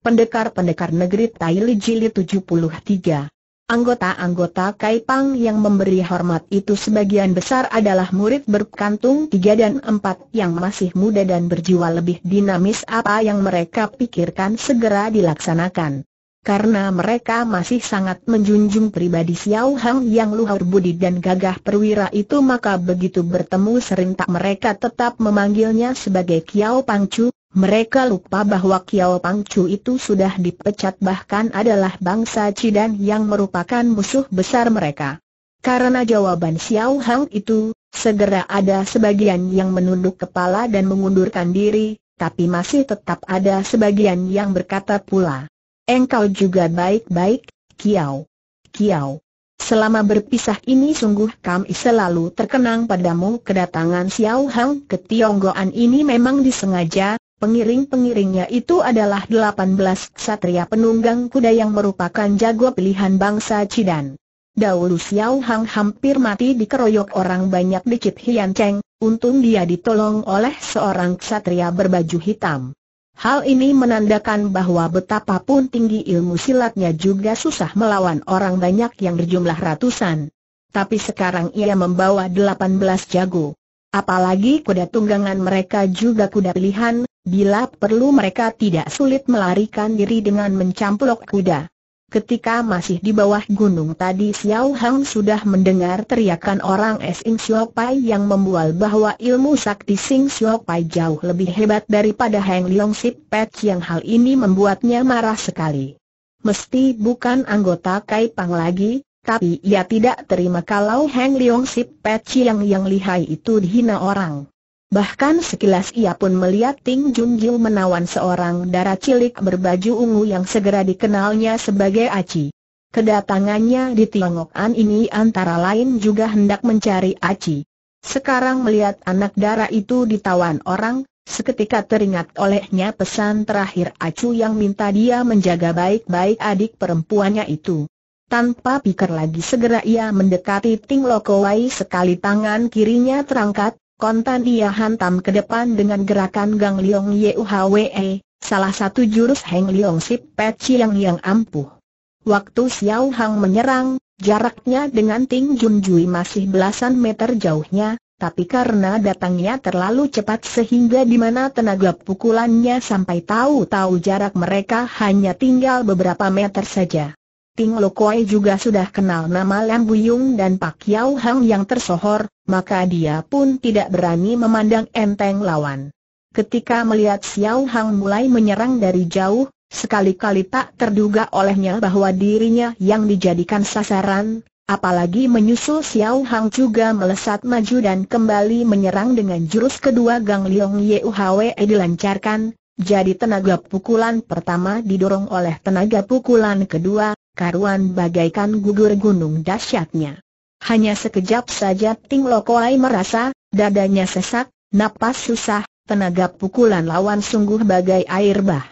Pendekar-pendekar negeri Taili Jilid 73 Anggota-anggota Kaipang yang memberi hormat itu sebagian besar adalah murid berkantung tiga dan empat yang masih muda dan berjiwa lebih dinamis apa yang mereka pikirkan segera dilaksanakan. Karena mereka masih sangat menjunjung pribadi Xiao Hang yang luhur budi dan gagah perwira itu maka begitu bertemu serentak mereka tetap memanggilnya sebagai Kiao Pangcu, mereka lupa bahwa Kiao Pang Chu itu sudah dipecat bahkan adalah bangsa Cidan yang merupakan musuh besar mereka. Karena jawaban Xiao Hang itu, segera ada sebagian yang menunduk kepala dan mengundurkan diri, tapi masih tetap ada sebagian yang berkata pula. Engkau juga baik-baik, Kiao. Kiao. Selama berpisah ini sungguh kami selalu terkenang padamu kedatangan Xiao Hang ke Tionggoan ini memang disengaja, Pengiring-pengiringnya itu adalah 18 satria penunggang kuda yang merupakan jago pilihan bangsa Cidan. Dahulu Xiao Hang hampir mati dikeroyok orang banyak di Cip Hian Cheng, untung dia ditolong oleh seorang satria berbaju hitam. Hal ini menandakan bahwa betapapun tinggi ilmu silatnya juga susah melawan orang banyak yang berjumlah ratusan. Tapi sekarang ia membawa 18 jago. Apalagi kuda tunggangan mereka juga kuda pilihan, Bila perlu mereka tidak sulit melarikan diri dengan mencamplok kuda. Ketika masih di bawah gunung tadi Xiao Hang sudah mendengar teriakan orang Sing Xiao yang membual bahwa ilmu sakti Sing Xiao jauh lebih hebat daripada Hang Liong Sip Pet yang hal ini membuatnya marah sekali. Mesti bukan anggota Kai Pang lagi, tapi ia tidak terima kalau Hang Liong Sip Pet yang yang lihai itu dihina orang. Bahkan sekilas ia pun melihat Ting Jun Gil menawan seorang darah cilik berbaju ungu yang segera dikenalnya sebagai Aci. Kedatangannya di An ini antara lain juga hendak mencari Aci. Sekarang melihat anak dara itu ditawan orang, Seketika teringat olehnya pesan terakhir Acu yang minta dia menjaga baik-baik adik perempuannya itu. Tanpa pikir lagi segera ia mendekati Ting Lokowai sekali tangan kirinya terangkat, Kontan ia hantam ke depan dengan gerakan Gang Liong Ye Hwe, salah satu jurus Heng Liong Sip Peci Chiang yang ampuh. Waktu Xiao Hang menyerang, jaraknya dengan Ting Jun Jui masih belasan meter jauhnya, tapi karena datangnya terlalu cepat sehingga di mana tenaga pukulannya sampai tahu-tahu jarak mereka hanya tinggal beberapa meter saja. Ping Lokoi juga sudah kenal nama Lam Buyung dan Pak Yau Hang yang tersohor, maka dia pun tidak berani memandang enteng lawan. Ketika melihat Xiao Hang mulai menyerang dari jauh, sekali-kali tak terduga olehnya bahwa dirinya yang dijadikan sasaran, apalagi menyusul Xiao Hang juga melesat maju dan kembali menyerang dengan jurus kedua Gang Leong Yuhwe dilancarkan, jadi tenaga pukulan pertama didorong oleh tenaga pukulan kedua, karuan bagaikan gugur gunung dahsyatnya. Hanya sekejap saja Ting Lokoai merasa, dadanya sesak, napas susah, tenaga pukulan lawan sungguh bagai air bah.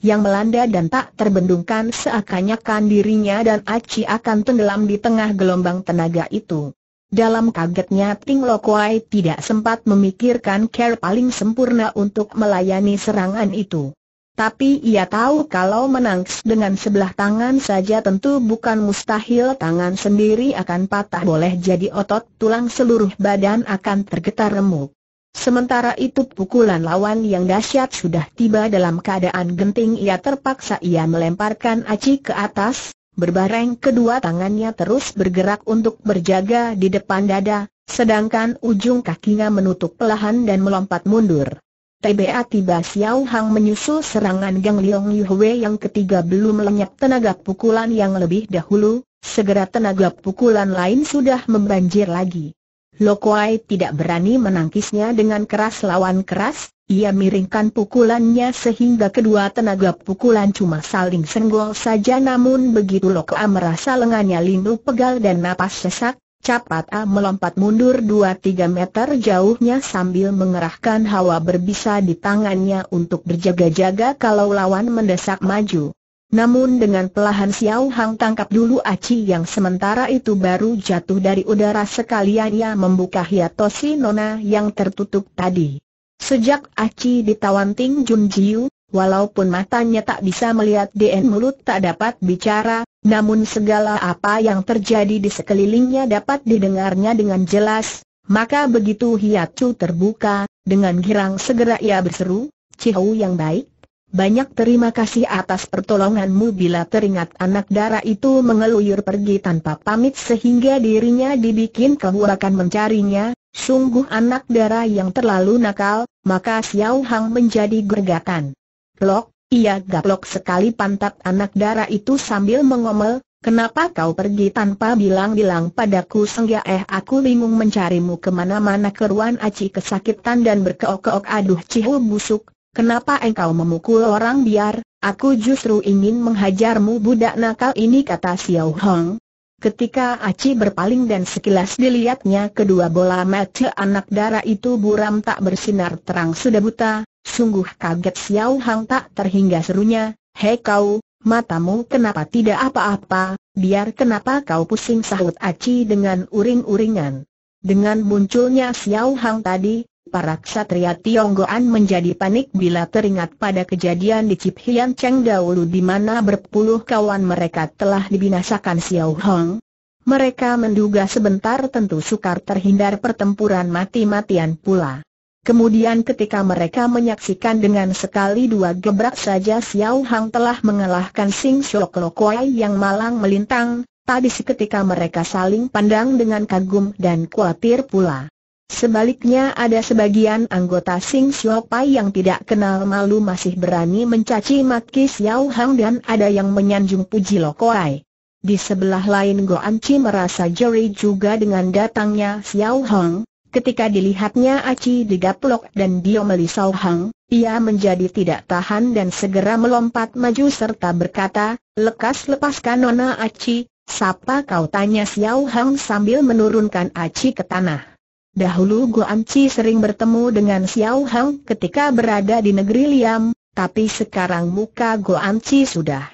Yang melanda dan tak terbendungkan seakan-akan dirinya dan Aci akan tenggelam di tengah gelombang tenaga itu. Dalam kagetnya Ting Lokoai tidak sempat memikirkan care paling sempurna untuk melayani serangan itu. Tapi ia tahu kalau menang dengan sebelah tangan saja tentu bukan mustahil tangan sendiri akan patah boleh jadi otot tulang seluruh badan akan tergetar remuk. Sementara itu pukulan lawan yang dahsyat sudah tiba dalam keadaan genting ia terpaksa ia melemparkan aci ke atas, berbareng kedua tangannya terus bergerak untuk berjaga di depan dada, sedangkan ujung kakinya menutup pelahan dan melompat mundur. TBA tiba Xiao Hang menyusul serangan Gang Liong Yuhwe yang ketiga belum lenyap tenaga pukulan yang lebih dahulu, segera tenaga pukulan lain sudah membanjir lagi. Kuai tidak berani menangkisnya dengan keras lawan keras, ia miringkan pukulannya sehingga kedua tenaga pukulan cuma saling senggol saja namun begitu Lokuai merasa lengannya lindu pegal dan napas sesak, Capat A melompat mundur 2-3 meter jauhnya sambil mengerahkan hawa berbisa di tangannya untuk berjaga-jaga kalau lawan mendesak maju. Namun dengan pelahan Xiao Hang tangkap dulu Aci yang sementara itu baru jatuh dari udara sekalian ia membuka hiatosi nona yang tertutup tadi. Sejak Aci ditawan Ting Jun Jiu, walaupun matanya tak bisa melihat DN mulut tak dapat bicara, namun segala apa yang terjadi di sekelilingnya dapat didengarnya dengan jelas, maka begitu Hiacu terbuka, dengan girang segera ia berseru, Cihou yang baik, banyak terima kasih atas pertolonganmu bila teringat anak darah itu mengeluyur pergi tanpa pamit sehingga dirinya dibikin kebuakan mencarinya, sungguh anak darah yang terlalu nakal, maka Xiao Hang menjadi gergakan. Lok, ia gaplok sekali pantat anak dara itu sambil mengomel, Kenapa kau pergi tanpa bilang-bilang padaku Sengga eh aku bingung mencarimu kemana-mana keruan aci kesakitan dan berkeok-keok aduh cihu busuk Kenapa engkau memukul orang biar, aku justru ingin menghajarmu budak nakal ini kata Xiao Hong Ketika Aci berpaling dan sekilas dilihatnya kedua bola mata anak darah itu buram tak bersinar terang sudah buta, sungguh kaget Xiao Hang tak terhingga serunya, Hei kau, matamu kenapa tidak apa-apa, biar kenapa kau pusing sahut Aci dengan uring-uringan. Dengan munculnya Xiao Hang tadi, Para ksatria Tionggoan menjadi panik bila teringat pada kejadian di Cip Hian Cheng dahulu di mana berpuluh kawan mereka telah dibinasakan Xiao Hong. Mereka menduga sebentar tentu sukar terhindar pertempuran mati-matian pula. Kemudian ketika mereka menyaksikan dengan sekali dua gebrak saja Xiao Hang telah mengalahkan Sing Shok Lo Kuai yang malang melintang, tadi seketika mereka saling pandang dengan kagum dan khawatir pula. Sebaliknya ada sebagian anggota Sing Xiao Pai yang tidak kenal malu masih berani mencaci maki Xiao Hang dan ada yang menyanjung puji Kuai. Di sebelah lain Goan Chi merasa jeri juga dengan datangnya Xiao Hang. Ketika dilihatnya Aci digaplok dan dia melisau Hang, ia menjadi tidak tahan dan segera melompat maju serta berkata, lekas lepaskan Nona Aci, sapa kau tanya Xiao Hang sambil menurunkan Aci ke tanah. Dahulu Goamci sering bertemu dengan Xiao Hang ketika berada di negeri Liam, tapi sekarang muka Goamci sudah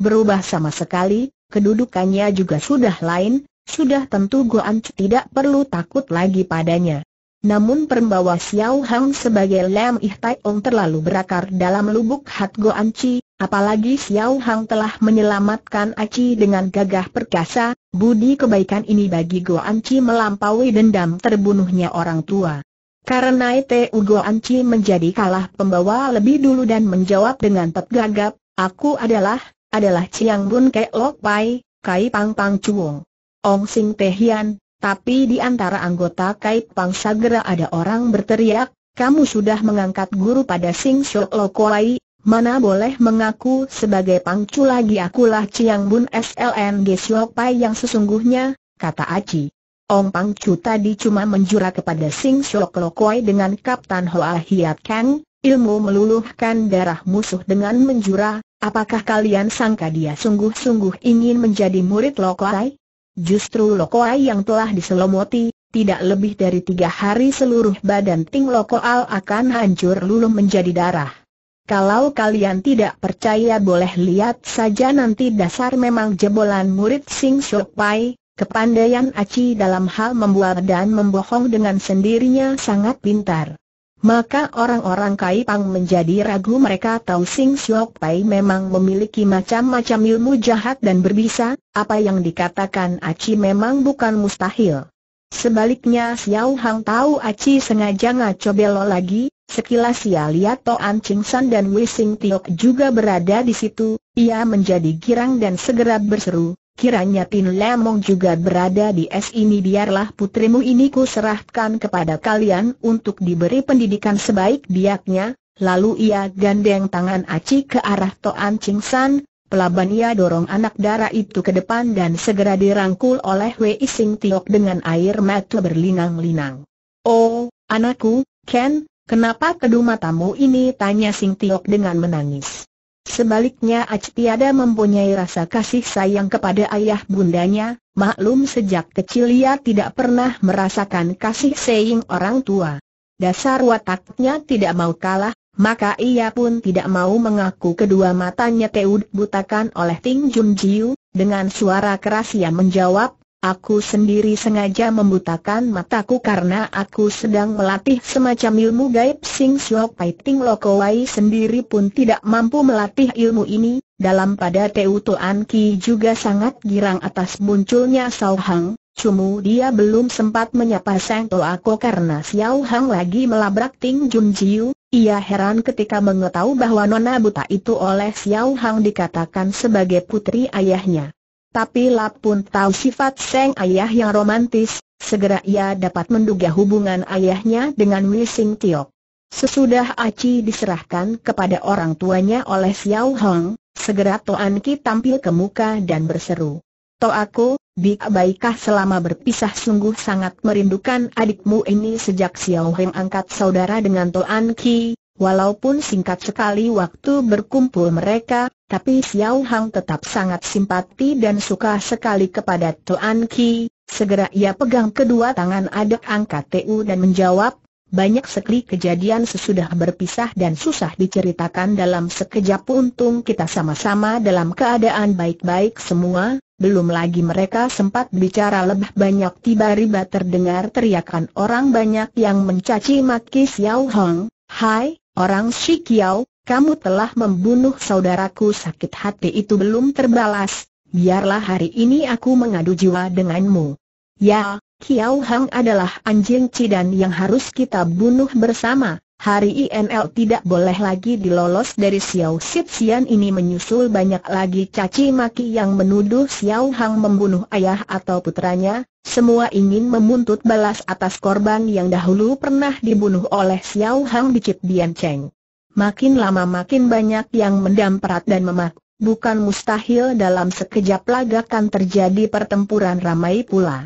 berubah sama sekali, kedudukannya juga sudah lain, sudah tentu Goamci tidak perlu takut lagi padanya. Namun perbawa Xiao Hang sebagai Lam Ih Tai Ong terlalu berakar dalam lubuk hat Gu Chi, apalagi Xiao Hang telah menyelamatkan Aci dengan gagah perkasa, Budi kebaikan ini bagi Goanci melampaui dendam terbunuhnya orang tua. Karena itu Goanci menjadi kalah pembawa lebih dulu dan menjawab dengan tegagap, aku adalah, adalah Chiang Bun Kek Lok Pai, Kai Pang Pang Chuong. Ong Sing Teh Hian, tapi di antara anggota Kai Pang Sagera ada orang berteriak, kamu sudah mengangkat guru pada Sing Shok Lok Pai. Mana boleh mengaku sebagai pangcu lagi akulah Ciang Bun SLN Gesiok Pai yang sesungguhnya, kata Aci. Ong Pangcu tadi cuma menjura kepada Sing Lo Lokoy dengan Kapten Hoa Hiat Kang, ilmu meluluhkan darah musuh dengan menjura, apakah kalian sangka dia sungguh-sungguh ingin menjadi murid Kui? Justru Lokoy yang telah diselomoti, tidak lebih dari tiga hari seluruh badan Ting Kui akan hancur luluh menjadi darah. Kalau kalian tidak percaya boleh lihat saja nanti dasar memang jebolan murid Sing Shok Pai, kepandaian Aci dalam hal membuat dan membohong dengan sendirinya sangat pintar. Maka orang-orang Kai Pang menjadi ragu mereka tahu Sing Shok Pai memang memiliki macam-macam ilmu jahat dan berbisa, apa yang dikatakan Aci memang bukan mustahil. Sebaliknya Xiao Hang tahu Aci sengaja ngaco belo lagi, Sekilas ia lihat An Ching San dan Wei Sing Tiok juga berada di situ, ia menjadi girang dan segera berseru, kiranya Tin Lemong juga berada di es ini biarlah putrimu ini ku serahkan kepada kalian untuk diberi pendidikan sebaik-biaknya, lalu ia gandeng tangan Aci ke arah An Ching San, pelaban ia dorong anak dara itu ke depan dan segera dirangkul oleh Wei Sing Tiok dengan air mata berlinang-linang. Oh, anakku, Ken, Kenapa kedua matamu ini? Tanya Sing Tiok dengan menangis. Sebaliknya Ac tiada mempunyai rasa kasih sayang kepada ayah bundanya, maklum sejak kecil ia tidak pernah merasakan kasih sayang orang tua. Dasar wataknya tidak mau kalah, maka ia pun tidak mau mengaku kedua matanya teud butakan oleh Ting Jun Jiu, dengan suara keras ia menjawab, Aku sendiri sengaja membutakan mataku karena aku sedang melatih semacam ilmu gaib Sing siok Pai Ting Loko sendiri pun tidak mampu melatih ilmu ini, dalam pada Teu Tuan Ki juga sangat girang atas munculnya Sao Hang, Cuma dia belum sempat menyapa Sang aku karena Xiao Hang lagi melabrak Ting Jun Jiu, ia heran ketika mengetahui bahwa Nona Buta itu oleh Xiao Hang dikatakan sebagai putri ayahnya. Tapi Lap pun tahu sifat Seng ayah yang romantis, segera ia dapat menduga hubungan ayahnya dengan Wising Tiok. Sesudah Aci diserahkan kepada orang tuanya oleh Xiao Hong, segera Toan Ki tampil ke muka dan berseru. To aku, Bik Baikah selama berpisah sungguh sangat merindukan adikmu ini sejak Xiao Hong angkat saudara dengan Toan Ki, Walaupun singkat sekali waktu berkumpul mereka, tapi Xiao Hang tetap sangat simpati dan suka sekali kepada Tuan Ki. Segera ia pegang kedua tangan adik angkat TU dan menjawab, banyak sekali kejadian sesudah berpisah dan susah diceritakan dalam sekejap untung kita sama-sama dalam keadaan baik-baik semua, belum lagi mereka sempat bicara lebih banyak tiba-tiba terdengar teriakan orang banyak yang mencaci maki Xiao Hong. Hai, Orang Shikiao, kamu telah membunuh saudaraku sakit hati itu belum terbalas, biarlah hari ini aku mengadu jiwa denganmu. Ya, Kiao Hang adalah anjing cidan yang harus kita bunuh bersama, Hari INL tidak boleh lagi dilolos dari Xiao Sip Sian ini menyusul banyak lagi caci maki yang menuduh Xiao Hang membunuh ayah atau putranya, semua ingin memuntut balas atas korban yang dahulu pernah dibunuh oleh Xiao Hang di Cip Dian Cheng. Makin lama makin banyak yang mendamperat dan memak, bukan mustahil dalam sekejap akan terjadi pertempuran ramai pula.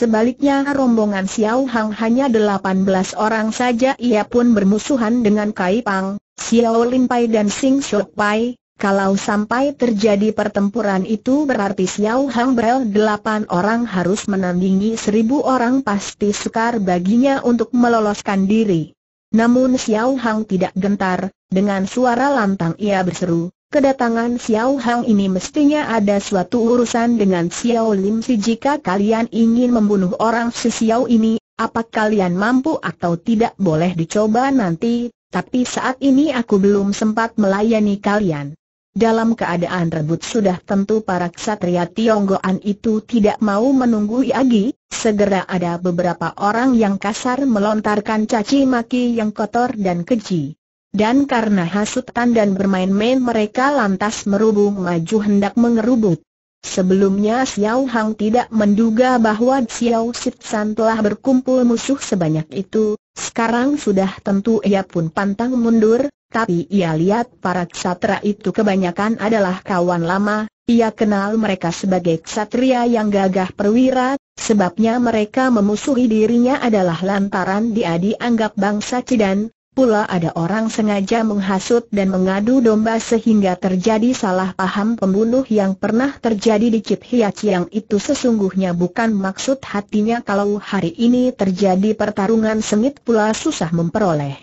Sebaliknya rombongan Xiao Hang hanya 18 orang saja ia pun bermusuhan dengan Kai Pang, Xiao Lin Pai dan Sing Shok Pai. Kalau sampai terjadi pertempuran itu berarti Xiao Hang Brel delapan orang harus menandingi seribu orang pasti sukar baginya untuk meloloskan diri. Namun Xiao Hang tidak gentar, dengan suara lantang ia berseru, Kedatangan Xiao Hang ini mestinya ada suatu urusan dengan Xiao Lim Si jika kalian ingin membunuh orang si Xiao ini, apa kalian mampu atau tidak boleh dicoba nanti, tapi saat ini aku belum sempat melayani kalian. Dalam keadaan rebut sudah tentu para ksatria Tionggoan itu tidak mau menunggu lagi. segera ada beberapa orang yang kasar melontarkan caci maki yang kotor dan keji. Dan karena hasutan dan bermain-main mereka lantas merubung maju hendak mengerubut. Sebelumnya Xiao Hang tidak menduga bahwa Xiao Sitsan telah berkumpul musuh sebanyak itu, sekarang sudah tentu ia pun pantang mundur, tapi ia lihat para ksatria itu kebanyakan adalah kawan lama, ia kenal mereka sebagai ksatria yang gagah perwira, sebabnya mereka memusuhi dirinya adalah lantaran dia dianggap bangsa Cidan, pula ada orang sengaja menghasut dan mengadu domba sehingga terjadi salah paham pembunuh yang pernah terjadi di Cip Hiat yang itu sesungguhnya bukan maksud hatinya kalau hari ini terjadi pertarungan sengit pula susah memperoleh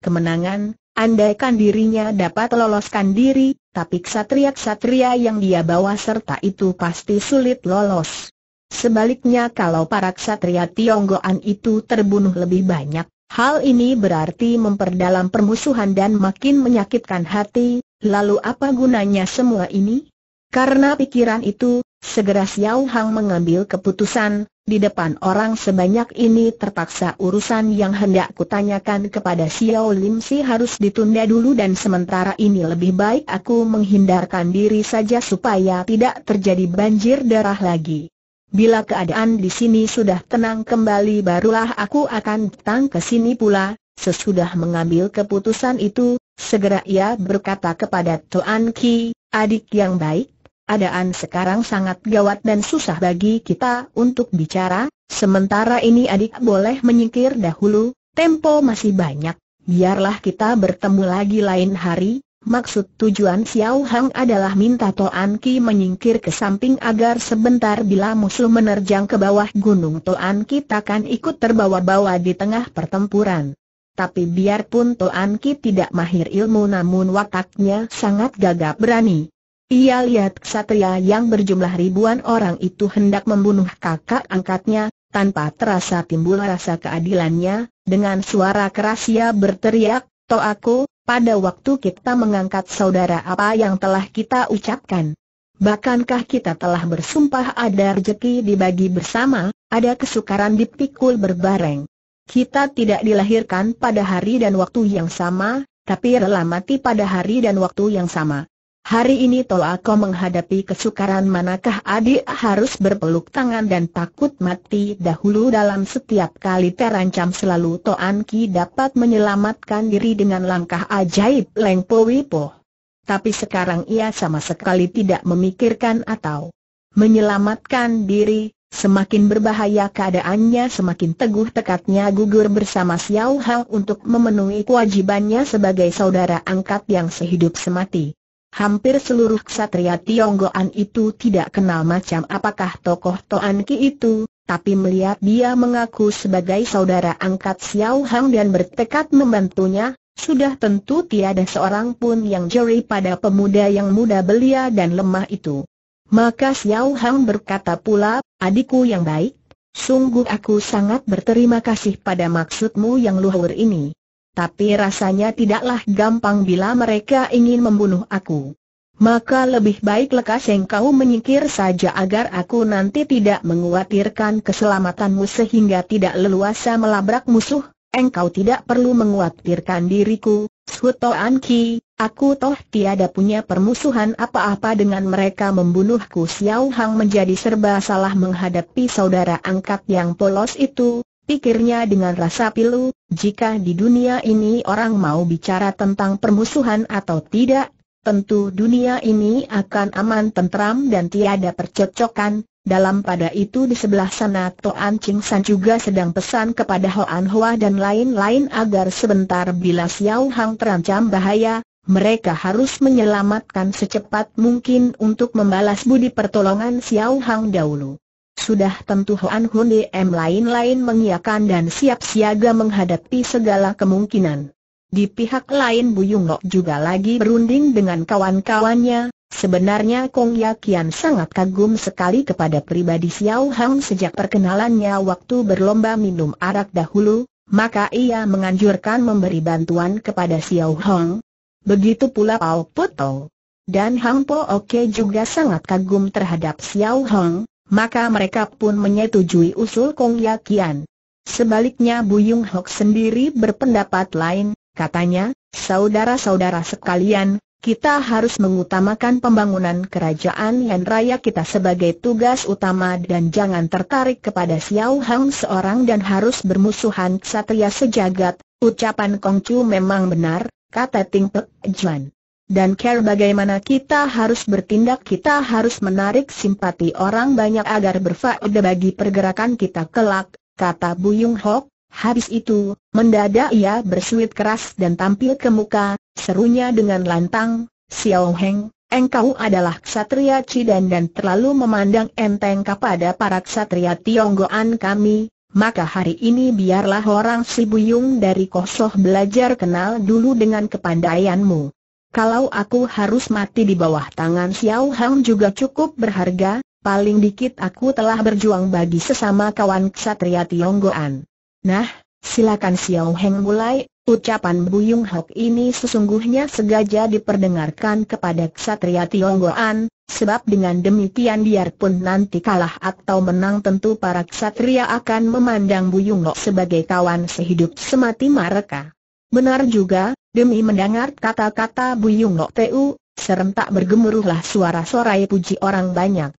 kemenangan, andaikan dirinya dapat loloskan diri, tapi ksatria-ksatria yang dia bawa serta itu pasti sulit lolos. Sebaliknya kalau para ksatria Tionggoan itu terbunuh lebih banyak, Hal ini berarti memperdalam permusuhan dan makin menyakitkan hati, lalu apa gunanya semua ini? Karena pikiran itu, segera Xiao Hang mengambil keputusan, di depan orang sebanyak ini terpaksa urusan yang hendak kutanyakan kepada Xiao Lim Si harus ditunda dulu dan sementara ini lebih baik aku menghindarkan diri saja supaya tidak terjadi banjir darah lagi. Bila keadaan di sini sudah tenang kembali barulah aku akan datang ke sini pula. Sesudah mengambil keputusan itu, segera ia berkata kepada Tuan Ki, adik yang baik, Adaan sekarang sangat gawat dan susah bagi kita untuk bicara, sementara ini adik boleh menyingkir dahulu, tempo masih banyak, biarlah kita bertemu lagi lain hari, Maksud tujuan Xiao Hang adalah minta Toan Ki menyingkir ke samping agar sebentar bila musuh menerjang ke bawah gunung Toan Ki takkan ikut terbawa-bawa di tengah pertempuran. Tapi biarpun Toan Ki tidak mahir ilmu namun wataknya sangat gagap berani. Ia lihat ksatria yang berjumlah ribuan orang itu hendak membunuh kakak angkatnya, tanpa terasa timbul rasa keadilannya, dengan suara keras ia berteriak, aku! pada waktu kita mengangkat saudara apa yang telah kita ucapkan. Bahkankah kita telah bersumpah ada rejeki dibagi bersama, ada kesukaran dipikul berbareng. Kita tidak dilahirkan pada hari dan waktu yang sama, tapi rela mati pada hari dan waktu yang sama. Hari ini aku menghadapi kesukaran manakah adik harus berpeluk tangan dan takut mati dahulu dalam setiap kali terancam selalu Toan Ki dapat menyelamatkan diri dengan langkah ajaib Leng Po Wipo. Tapi sekarang ia sama sekali tidak memikirkan atau menyelamatkan diri, semakin berbahaya keadaannya semakin teguh tekadnya gugur bersama Xiao Hao untuk memenuhi kewajibannya sebagai saudara angkat yang sehidup semati. Hampir seluruh ksatria Tionggoan itu tidak kenal macam apakah tokoh Toan Ki itu, tapi melihat dia mengaku sebagai saudara angkat Xiao Hang dan bertekad membantunya, sudah tentu tiada seorang pun yang jeri pada pemuda yang muda belia dan lemah itu. Maka Xiao Hang berkata pula, adikku yang baik, sungguh aku sangat berterima kasih pada maksudmu yang luhur ini tapi rasanya tidaklah gampang bila mereka ingin membunuh aku. Maka lebih baik lekas engkau menyingkir saja agar aku nanti tidak menguatirkan keselamatanmu sehingga tidak leluasa melabrak musuh, engkau tidak perlu menguatirkan diriku, Suto Anki. aku toh tiada punya permusuhan apa-apa dengan mereka membunuhku Xiao Hang menjadi serba salah menghadapi saudara angkat yang polos itu, pikirnya dengan rasa pilu, jika di dunia ini orang mau bicara tentang permusuhan atau tidak, tentu dunia ini akan aman tentram dan tiada percocokan, dalam pada itu di sebelah sana Toan Ching San juga sedang pesan kepada Hoan Hoa dan lain-lain agar sebentar bila Xiao Hang terancam bahaya, mereka harus menyelamatkan secepat mungkin untuk membalas budi pertolongan Xiao Hang dahulu. Sudah tentu Hoan Hun DM lain-lain mengiakan dan siap siaga menghadapi segala kemungkinan. Di pihak lain Yung Lok juga lagi berunding dengan kawan-kawannya, Sebenarnya Kong Yakin sangat kagum sekali kepada pribadi Xiao Hang sejak perkenalannya waktu berlomba minum arak dahulu, maka ia menganjurkan memberi bantuan kepada Xiao Hang. Begitu pula Pao Tau. Dan Hang Po Oke juga sangat kagum terhadap Xiao Hang, maka mereka pun menyetujui usul Kong Yakian. Sebaliknya Buyung Hok sendiri berpendapat lain, katanya, saudara-saudara sekalian, kita harus mengutamakan pembangunan kerajaan dan raya kita sebagai tugas utama dan jangan tertarik kepada Xiao Hang seorang dan harus bermusuhan satria sejagat, ucapan Kong Chu memang benar, kata Ting Pek Juan. Dan care bagaimana kita harus bertindak kita harus menarik simpati orang banyak agar berfaedah bagi pergerakan kita kelak, kata Buyung Hok. Habis itu, mendadak ia bersuit keras dan tampil ke muka, serunya dengan lantang, Xiao Heng, engkau adalah ksatria Cidan dan terlalu memandang enteng kepada para ksatria Tionggoan kami, maka hari ini biarlah orang si Buyung dari Kosoh belajar kenal dulu dengan kepandaianmu. Kalau aku harus mati di bawah tangan Xiao Hang juga cukup berharga, paling dikit aku telah berjuang bagi sesama kawan ksatria Tionggoan. Nah, silakan Xiao Hang mulai, ucapan Buyung Hok ini sesungguhnya sengaja diperdengarkan kepada ksatria Tionggoan, sebab dengan demikian biarpun nanti kalah atau menang tentu para ksatria akan memandang Buyung Hok sebagai kawan sehidup semati mereka. Benar juga, Demi mendengar kata-kata Buyung Nok Tu, serentak bergemuruhlah suara-sorai puji orang banyak.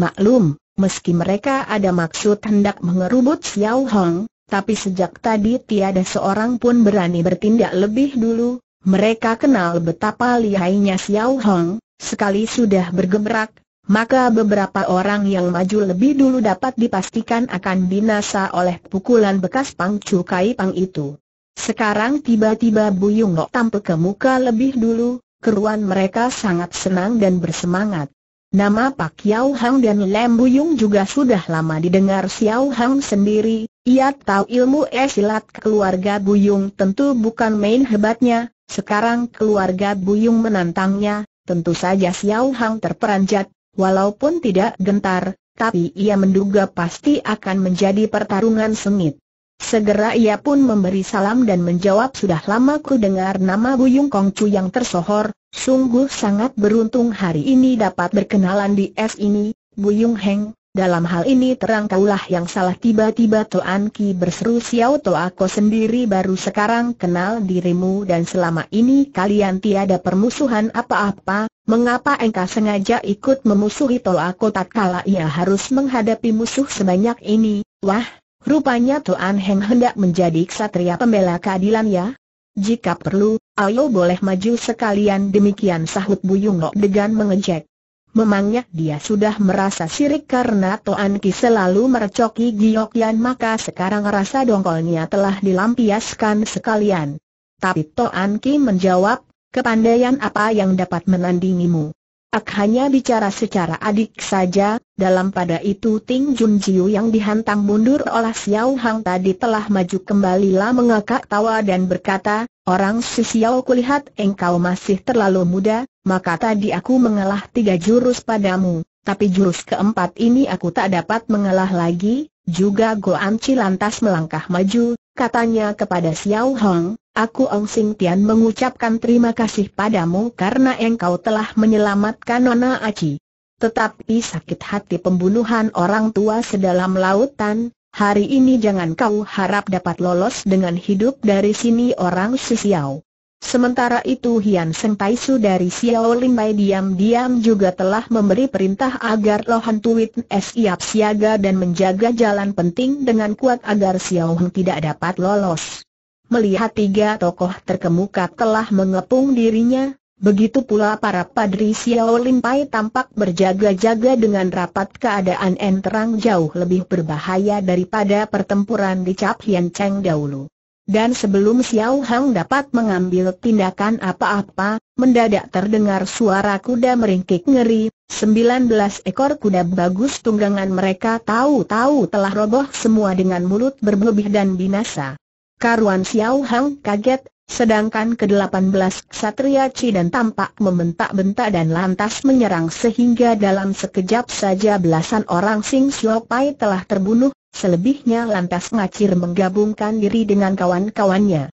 Maklum, meski mereka ada maksud hendak mengerubut Xiao Hong, tapi sejak tadi tiada seorang pun berani bertindak lebih dulu. Mereka kenal betapa lihainya Xiao Hong, sekali sudah bergemerak, maka beberapa orang yang maju lebih dulu dapat dipastikan akan binasa oleh pukulan bekas Pang Chu Kai Pang itu. Sekarang tiba-tiba Buyung Lok tampil ke muka lebih dulu, keruan mereka sangat senang dan bersemangat. Nama Pak Yau Hang dan Lem Buyung juga sudah lama didengar Xiao Hang sendiri, ia tahu ilmu esilat keluarga Buyung tentu bukan main hebatnya, sekarang keluarga Buyung menantangnya, tentu saja Xiao Hang terperanjat, walaupun tidak gentar, tapi ia menduga pasti akan menjadi pertarungan sengit. Segera ia pun memberi salam dan menjawab sudah lama ku dengar nama Buyung Kongcu yang tersohor, sungguh sangat beruntung hari ini dapat berkenalan di es ini, Buyung Heng, dalam hal ini terang kaulah yang salah tiba-tiba Toan Ki berseru Xiao Toa aku sendiri baru sekarang kenal dirimu dan selama ini kalian tiada permusuhan apa-apa, mengapa engkau sengaja ikut memusuhi Toa aku tak kala ia harus menghadapi musuh sebanyak ini, wah, Rupanya Tuan Heng hendak menjadi ksatria pembela keadilan ya? Jika perlu, ayo boleh maju sekalian demikian sahut Buyung Nok dengan mengejek. Memangnya dia sudah merasa sirik karena Toan Ki selalu merecoki Giok Yan maka sekarang rasa dongkolnya telah dilampiaskan sekalian. Tapi Toan Ki menjawab, kepandaian apa yang dapat menandingimu? Ak hanya bicara secara adik saja, dalam pada itu Ting Jun Jiu yang dihantam mundur oleh Xiao Hang tadi telah maju kembali lah mengakak tawa dan berkata, Orang si Xiao kulihat engkau masih terlalu muda, maka tadi aku mengalah tiga jurus padamu, tapi jurus keempat ini aku tak dapat mengalah lagi, juga Goan Chi lantas melangkah maju, katanya kepada Xiao Hang, Aku Ong Sing Tian mengucapkan terima kasih padamu karena engkau telah menyelamatkan Nona Aci. Tetapi sakit hati pembunuhan orang tua sedalam lautan, hari ini jangan kau harap dapat lolos dengan hidup dari sini orang Siau. Sementara itu Hian Senpai Su dari Xiao Limbai diam-diam juga telah memberi perintah agar Lohan Tuit siap siaga dan menjaga jalan penting dengan kuat agar Xiao Heng tidak dapat lolos. Melihat tiga tokoh terkemuka telah mengepung dirinya, Begitu pula para padri Xiao Limpai tampak berjaga-jaga dengan rapat keadaan enterang jauh lebih berbahaya daripada pertempuran di Cap Hian Cheng dahulu. Dan sebelum Xiao Hang dapat mengambil tindakan apa-apa, mendadak terdengar suara kuda meringkik ngeri, 19 ekor kuda bagus tunggangan mereka tahu-tahu telah roboh semua dengan mulut berbebih dan binasa. Karuan Xiao Hang kaget Sedangkan ke-18 Ksatria Cidan tampak membentak-bentak dan lantas menyerang sehingga dalam sekejap saja belasan orang Sing Siopai Pai telah terbunuh, selebihnya lantas ngacir menggabungkan diri dengan kawan-kawannya.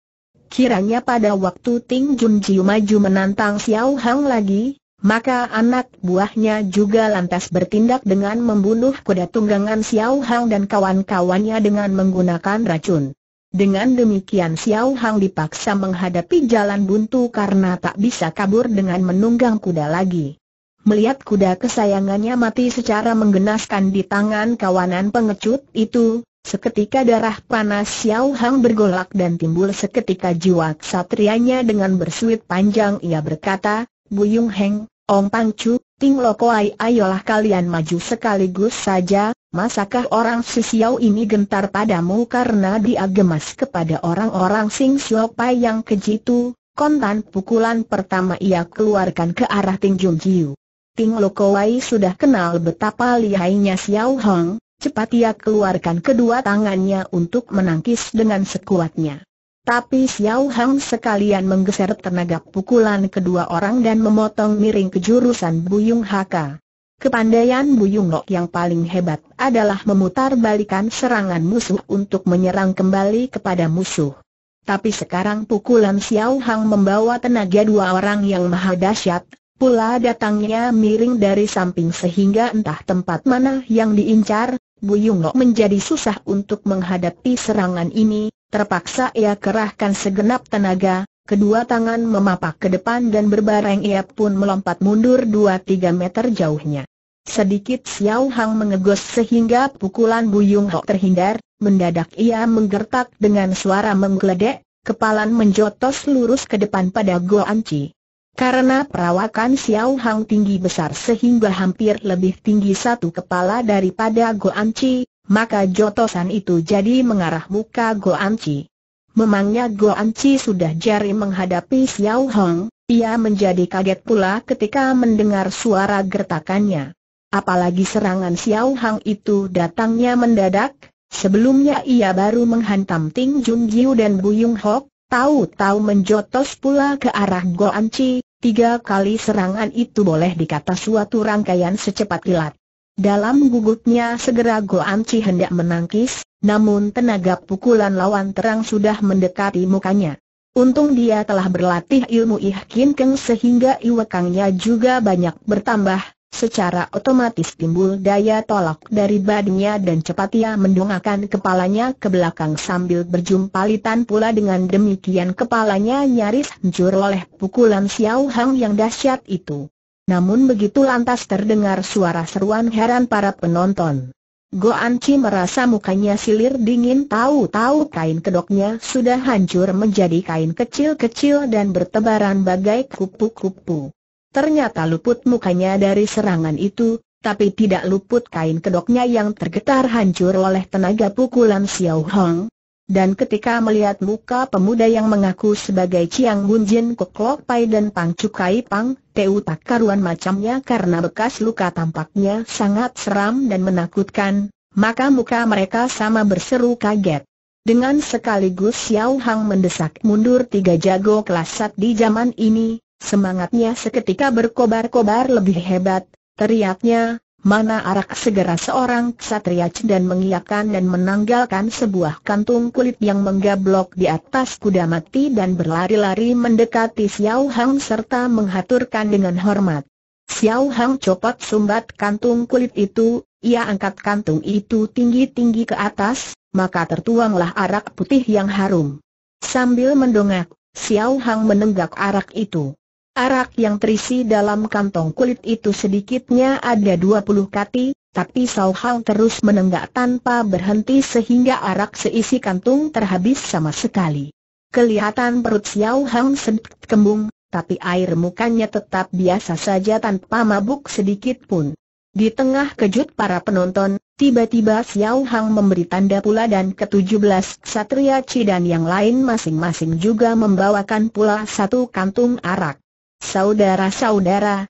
Kiranya pada waktu Ting Jun Jiu maju menantang Xiao Hang lagi, maka anak buahnya juga lantas bertindak dengan membunuh kuda tunggangan Xiao Hang dan kawan-kawannya dengan menggunakan racun. Dengan demikian Xiao Hang dipaksa menghadapi jalan buntu karena tak bisa kabur dengan menunggang kuda lagi. Melihat kuda kesayangannya mati secara menggenaskan di tangan kawanan pengecut itu, seketika darah panas Xiao Hang bergolak dan timbul seketika jiwa satrianya dengan bersuit panjang ia berkata, Buyung Heng, Ong Pang Pangcu, Ting Lokoai ayolah kalian maju sekaligus saja, masakah orang Siau ini gentar padamu karena dia gemas kepada orang-orang Sing Pai yang kejitu, kontan pukulan pertama ia keluarkan ke arah Ting Jun Jiu. Ting Lokoai sudah kenal betapa lihainya Xiao Hong, cepat ia keluarkan kedua tangannya untuk menangkis dengan sekuatnya. Tapi Xiao Hang sekalian menggeser tenaga pukulan kedua orang dan memotong miring ke jurusan Buyung Haka. Kepandaian Buyung Nok yang paling hebat adalah memutar balikan serangan musuh untuk menyerang kembali kepada musuh. Tapi sekarang pukulan Xiao Hang membawa tenaga dua orang yang maha dahsyat, pula datangnya miring dari samping sehingga entah tempat mana yang diincar, Buyung Nok menjadi susah untuk menghadapi serangan ini, Terpaksa ia kerahkan segenap tenaga, kedua tangan memapak ke depan dan berbareng ia pun melompat mundur dua tiga meter jauhnya. Sedikit Xiao Hang mengegos sehingga pukulan Buyung Hok terhindar, mendadak ia menggertak dengan suara menggeledek, kepalan menjotos lurus ke depan pada Go Chi. Karena perawakan Xiao Hang tinggi besar sehingga hampir lebih tinggi satu kepala daripada Go Chi, maka jotosan itu jadi mengarah muka Anci. Memangnya Anci sudah jari menghadapi Xiao Hong, ia menjadi kaget pula ketika mendengar suara gertakannya. Apalagi serangan Xiao Hong itu datangnya mendadak, sebelumnya ia baru menghantam Ting Jun Jiu dan Buyung Hok, tahu-tahu menjotos pula ke arah Anci. tiga kali serangan itu boleh dikata suatu rangkaian secepat kilat. Dalam gugupnya segera Goan Chi hendak menangkis, namun tenaga pukulan lawan terang sudah mendekati mukanya. Untung dia telah berlatih ilmu Ih Kin Keng sehingga iwekangnya juga banyak bertambah, secara otomatis timbul daya tolak dari badannya dan cepat ia mendongakkan kepalanya ke belakang sambil berjumpalitan pula dengan demikian kepalanya nyaris hancur oleh pukulan Xiao Hang yang dahsyat itu. Namun begitu lantas terdengar suara seruan heran para penonton. Go Anci merasa mukanya silir dingin tahu-tahu kain kedoknya sudah hancur menjadi kain kecil-kecil dan bertebaran bagai kupu-kupu. Ternyata luput mukanya dari serangan itu, tapi tidak luput kain kedoknya yang tergetar hancur oleh tenaga pukulan Xiao Hong, dan ketika melihat muka pemuda yang mengaku sebagai Chiang Bun Jin Kok Lok Pai dan Pang Cukai Pang, Teu tak karuan macamnya karena bekas luka tampaknya sangat seram dan menakutkan, maka muka mereka sama berseru kaget. Dengan sekaligus Xiao Hang mendesak mundur tiga jago kelas sat di zaman ini, semangatnya seketika berkobar-kobar lebih hebat, teriaknya, Mana arak segera seorang ksatria dan mengiakan dan menanggalkan sebuah kantung kulit yang menggablok di atas kuda mati dan berlari-lari mendekati Xiao Hang serta menghaturkan dengan hormat. Xiao Hang copot sumbat kantung kulit itu, ia angkat kantung itu tinggi-tinggi ke atas, maka tertuanglah arak putih yang harum. Sambil mendongak, Xiao Hang menenggak arak itu. Arak yang terisi dalam kantong kulit itu sedikitnya ada 20 kati, tapi Sao Hang terus menenggak tanpa berhenti sehingga arak seisi kantung terhabis sama sekali. Kelihatan perut Xiao Hang sedikit kembung, tapi air mukanya tetap biasa saja tanpa mabuk sedikit pun. Di tengah kejut para penonton, tiba-tiba Xiao Hang memberi tanda pula dan ke-17 Satria cidan dan yang lain masing-masing juga membawakan pula satu kantung arak. Saudara-saudara,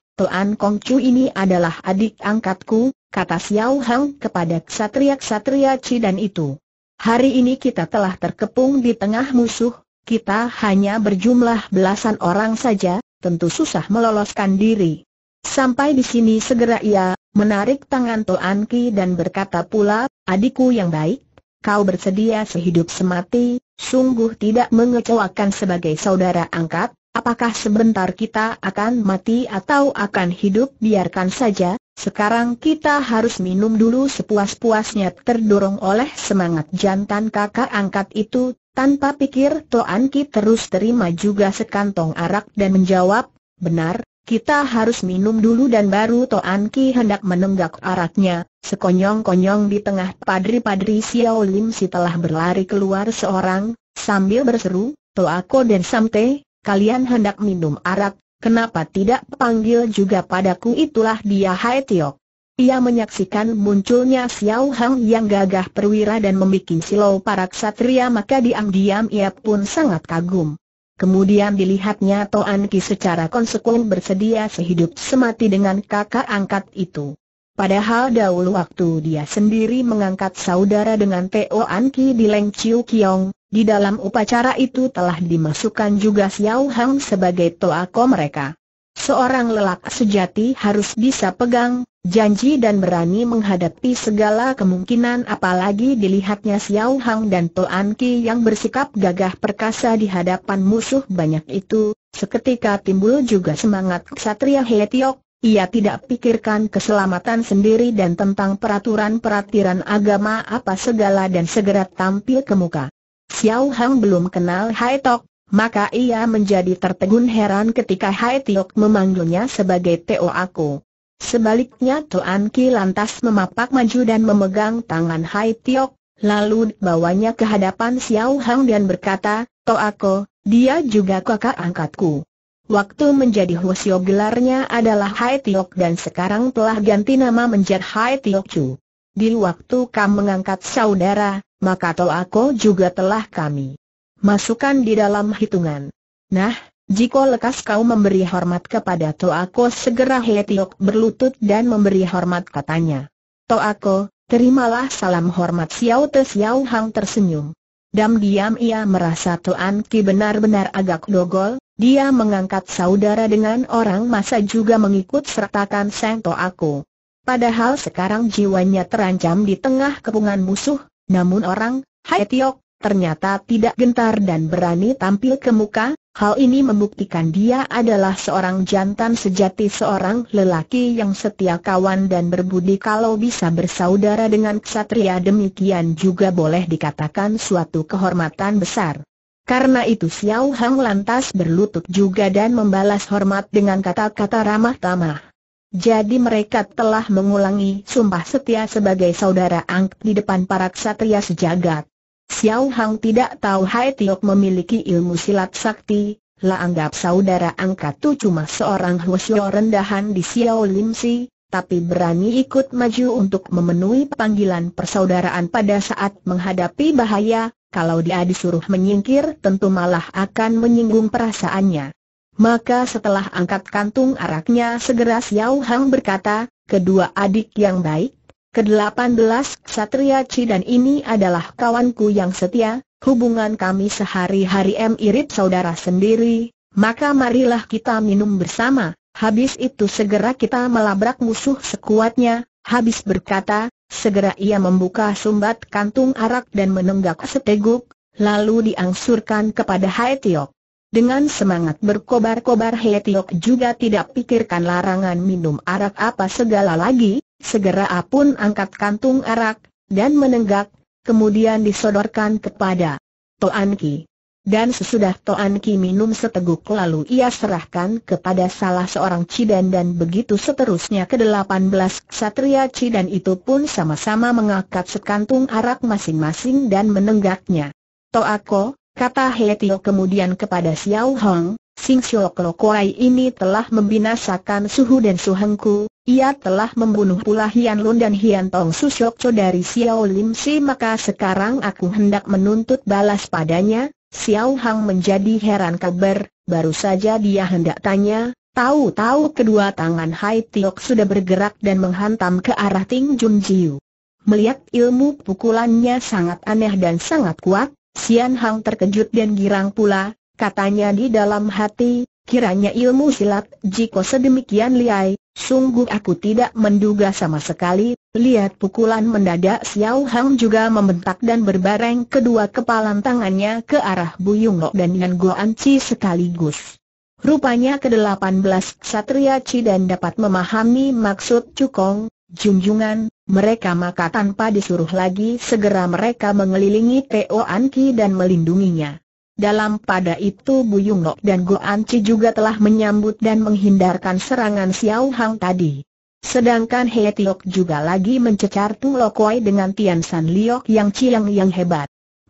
Kong Chu ini adalah adik angkatku, kata Xiao Hang kepada ksatria-ksatria dan itu. Hari ini kita telah terkepung di tengah musuh, kita hanya berjumlah belasan orang saja, tentu susah meloloskan diri. Sampai di sini segera ia menarik tangan Tuan Ki dan berkata pula, adikku yang baik, kau bersedia sehidup semati, sungguh tidak mengecewakan sebagai saudara angkat, apakah sebentar kita akan mati atau akan hidup biarkan saja, sekarang kita harus minum dulu sepuas-puasnya terdorong oleh semangat jantan kakak angkat itu, tanpa pikir Toan Ki terus terima juga sekantong arak dan menjawab, benar, kita harus minum dulu dan baru Toan Ki hendak menenggak araknya, sekonyong-konyong di tengah padri-padri Xiao Lim si telah berlari keluar seorang, sambil berseru, Toako dan Samte, kalian hendak minum arak, kenapa tidak panggil juga padaku itulah dia Hai Tiok. Ia menyaksikan munculnya Xiao Hang yang gagah perwira dan membuat silau para ksatria maka diam-diam ia pun sangat kagum. Kemudian dilihatnya Toan Ki secara konsekuen bersedia sehidup semati dengan kakak angkat itu. Padahal dahulu waktu dia sendiri mengangkat saudara dengan Toan Ki di Leng Chiu Kiong, di dalam upacara itu telah dimasukkan juga Xiao Hang sebagai toako mereka. Seorang lelak sejati harus bisa pegang, janji dan berani menghadapi segala kemungkinan apalagi dilihatnya Xiao Hang dan Toan Ki yang bersikap gagah perkasa di hadapan musuh banyak itu, seketika timbul juga semangat Ksatria Hetiok, ia tidak pikirkan keselamatan sendiri dan tentang peraturan peraturan agama apa segala dan segera tampil ke muka. Xiao Hang belum kenal Hai Tok, maka ia menjadi tertegun heran ketika Hai Tiok memanggilnya sebagai Teo aku. Sebaliknya Tuan Ki lantas memapak maju dan memegang tangan Hai Tiok, lalu bawanya ke hadapan Xiao Hang dan berkata, To aku, dia juga kakak angkatku. Waktu menjadi Hwasyo gelarnya adalah Hai Tiok dan sekarang telah ganti nama menjadi Hai Tiok Chu. Di waktu kamu mengangkat saudara, maka Toako juga telah kami masukkan di dalam hitungan. Nah, jika lekas kau memberi hormat kepada Toako segera Hetiok berlutut dan memberi hormat katanya. Toako, terimalah salam hormat Xiao Te Xiao Hang tersenyum. Diam-diam ia merasa Tuan Ki benar-benar agak dogol, dia mengangkat saudara dengan orang masa juga mengikut sertakan Sang Toako. Padahal sekarang jiwanya terancam di tengah kepungan musuh, namun orang, Hai Tiok, ternyata tidak gentar dan berani tampil ke muka, hal ini membuktikan dia adalah seorang jantan sejati seorang lelaki yang setia kawan dan berbudi kalau bisa bersaudara dengan ksatria demikian juga boleh dikatakan suatu kehormatan besar. Karena itu Xiao Hang lantas berlutut juga dan membalas hormat dengan kata-kata ramah tamah. Jadi mereka telah mengulangi sumpah setia sebagai saudara angkat di depan para ksatria sejagat. Xiao Hang tidak tahu Hai Tiok memiliki ilmu silat sakti, la anggap saudara angkat tu cuma seorang husyo rendahan di Xiao Lim Si, tapi berani ikut maju untuk memenuhi panggilan persaudaraan pada saat menghadapi bahaya, kalau dia disuruh menyingkir tentu malah akan menyinggung perasaannya. Maka setelah angkat kantung araknya segera Xiao Hang berkata, kedua adik yang baik, ke-18 Satria dan ini adalah kawanku yang setia, hubungan kami sehari-hari em saudara sendiri, maka marilah kita minum bersama, habis itu segera kita melabrak musuh sekuatnya, habis berkata, segera ia membuka sumbat kantung arak dan menenggak seteguk, lalu diangsurkan kepada Hai Tiok. Dengan semangat berkobar-kobar Hetiok juga tidak pikirkan larangan minum arak apa segala lagi, segera Apun angkat kantung arak, dan menenggak, kemudian disodorkan kepada Toan Ki. Dan sesudah Toan Ki minum seteguk lalu ia serahkan kepada salah seorang Cidan dan begitu seterusnya ke-18 Satria Cidan itu pun sama-sama mengangkat sekantung arak masing-masing dan menenggaknya. Toako, Kata He Tio kemudian kepada Xiao Hong, Sing Xiao Kuai ini telah membinasakan Suhu dan Suhengku, ia telah membunuh pula Hian Lun dan Hian Tong Su Xiao Cho dari Xiao Lim Si maka sekarang aku hendak menuntut balas padanya, Xiao Hong menjadi heran kabar, baru saja dia hendak tanya, tahu-tahu kedua tangan Hai Tiok sudah bergerak dan menghantam ke arah Ting Jun Jiu. Melihat ilmu pukulannya sangat aneh dan sangat kuat, Sian Hang terkejut dan girang pula, katanya di dalam hati, kiranya ilmu silat jiko sedemikian liai, sungguh aku tidak menduga sama sekali, lihat pukulan mendadak Xiao Hang juga membentak dan berbareng kedua kepalan tangannya ke arah Bu Yung Lok dan Yan Goan Chi sekaligus. Rupanya ke-18 Satria dan dapat memahami maksud Cukong, Junjungan, mereka maka tanpa disuruh lagi segera mereka mengelilingi Teo Anki dan melindunginya. Dalam pada itu Bu Nok dan Go Anci juga telah menyambut dan menghindarkan serangan Xiao Hang tadi. Sedangkan He Tiok juga lagi mencecar Tung Lokoi dengan Tian San Liok yang Ciang yang hebat.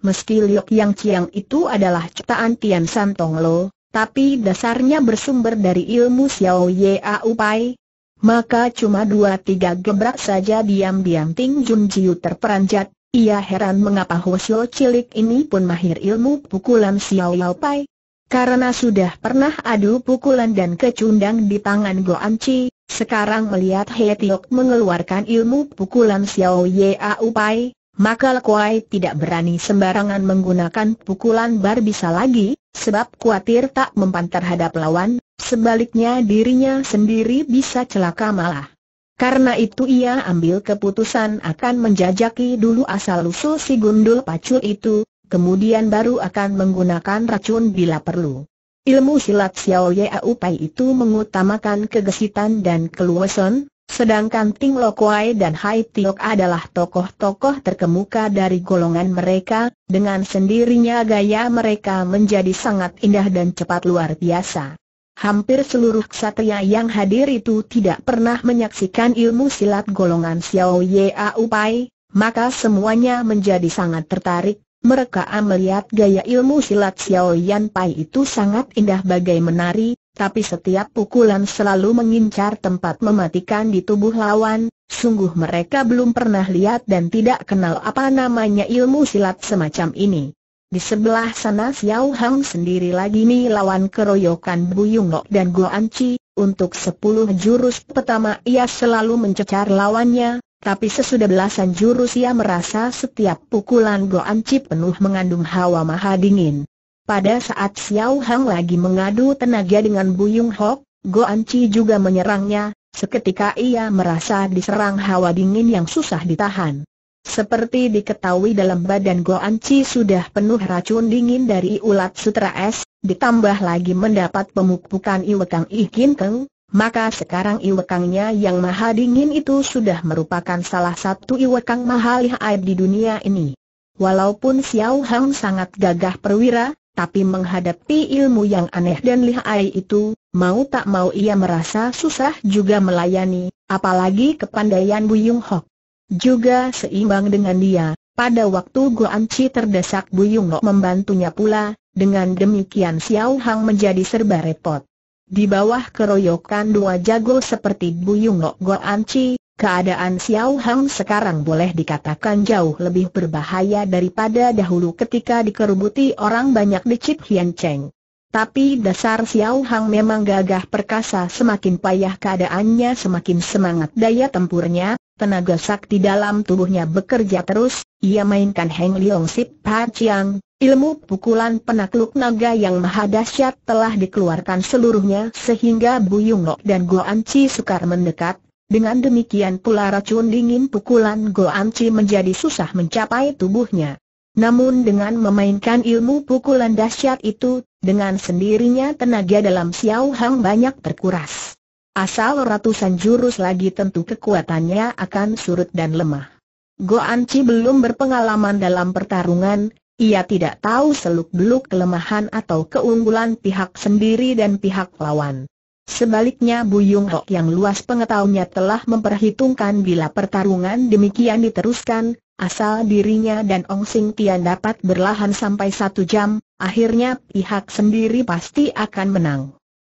Meski Liok yang Ciang itu adalah ciptaan Tian San Tong Lo, tapi dasarnya bersumber dari ilmu Xiao Ye Upai. Maka cuma dua tiga gebrak saja diam-diam Ting Jun Jiu terperanjat, ia heran mengapa Hosyo cilik ini pun mahir ilmu pukulan Xiao Yao Pai. Karena sudah pernah adu pukulan dan kecundang di tangan Goan Chi, sekarang melihat He Tiok mengeluarkan ilmu pukulan Xiao Yao Upai, maka Lekuai tidak berani sembarangan menggunakan pukulan barbisa lagi, sebab khawatir tak mempan terhadap lawan, sebaliknya dirinya sendiri bisa celaka malah. Karena itu ia ambil keputusan akan menjajaki dulu asal-usul si gundul pacul itu, kemudian baru akan menggunakan racun bila perlu. Ilmu silat Xiao Yau Pai itu mengutamakan kegesitan dan keluasan, Sedangkan Ting Lokwai dan Hai Tiok adalah tokoh-tokoh terkemuka dari golongan mereka, dengan sendirinya gaya mereka menjadi sangat indah dan cepat luar biasa. Hampir seluruh ksatria yang hadir itu tidak pernah menyaksikan ilmu silat golongan Xiao Ye Pai, maka semuanya menjadi sangat tertarik. Mereka melihat gaya ilmu silat Xiao Yan Pai itu sangat indah bagai menari, tapi setiap pukulan selalu mengincar tempat mematikan di tubuh lawan, sungguh mereka belum pernah lihat dan tidak kenal apa namanya ilmu silat semacam ini. Di sebelah sana Xiao Hang sendiri lagi nih lawan keroyokan Bu Nok dan Guo Chi, untuk sepuluh jurus pertama ia selalu mencecar lawannya, tapi sesudah belasan jurus ia merasa setiap pukulan Guo Chi penuh mengandung hawa maha dingin. Pada saat Xiao Hang lagi mengadu tenaga dengan Buyung Hok, Goan Chi juga menyerangnya, seketika ia merasa diserang hawa dingin yang susah ditahan. Seperti diketahui dalam badan Goan Chi sudah penuh racun dingin dari ulat sutra es, ditambah lagi mendapat pemupukan Iwekang Ikin Keng, maka sekarang iwekangnya yang maha dingin itu sudah merupakan salah satu iwekang mahal lihaib di dunia ini. Walaupun Xiao Hang sangat gagah perwira, tapi menghadapi ilmu yang aneh dan lihai itu, mau tak mau ia merasa susah juga melayani, apalagi kepandaian Bu Buyung Hok. Juga seimbang dengan dia, pada waktu Goan Chi terdesak Bu Buyung Hok membantunya pula, dengan demikian Xiao Hang menjadi serba repot. Di bawah keroyokan dua jago seperti Bu Buyung Hok Goan Chi, Keadaan Xiao Hang sekarang boleh dikatakan jauh lebih berbahaya daripada dahulu ketika dikerubuti orang banyak di Chip Hian Cheng. Tapi dasar Xiao Hang memang gagah perkasa semakin payah keadaannya semakin semangat daya tempurnya, tenaga sakti dalam tubuhnya bekerja terus, ia mainkan Heng Liong Sip Pa Chiang, ilmu pukulan penakluk naga yang maha dahsyat telah dikeluarkan seluruhnya sehingga Yung Lok dan Goan Chi sukar mendekat, dengan demikian pula racun dingin pukulan Go Goanci menjadi susah mencapai tubuhnya. Namun dengan memainkan ilmu pukulan dahsyat itu, dengan sendirinya tenaga dalam Xiao Hang banyak terkuras. Asal ratusan jurus lagi tentu kekuatannya akan surut dan lemah. Go Goanci belum berpengalaman dalam pertarungan, ia tidak tahu seluk-beluk kelemahan atau keunggulan pihak sendiri dan pihak lawan. Sebaliknya Bu Buyung Hok yang luas pengetahuannya telah memperhitungkan bila pertarungan demikian diteruskan, asal dirinya dan Ong Sing Tian dapat berlahan sampai satu jam, akhirnya pihak sendiri pasti akan menang.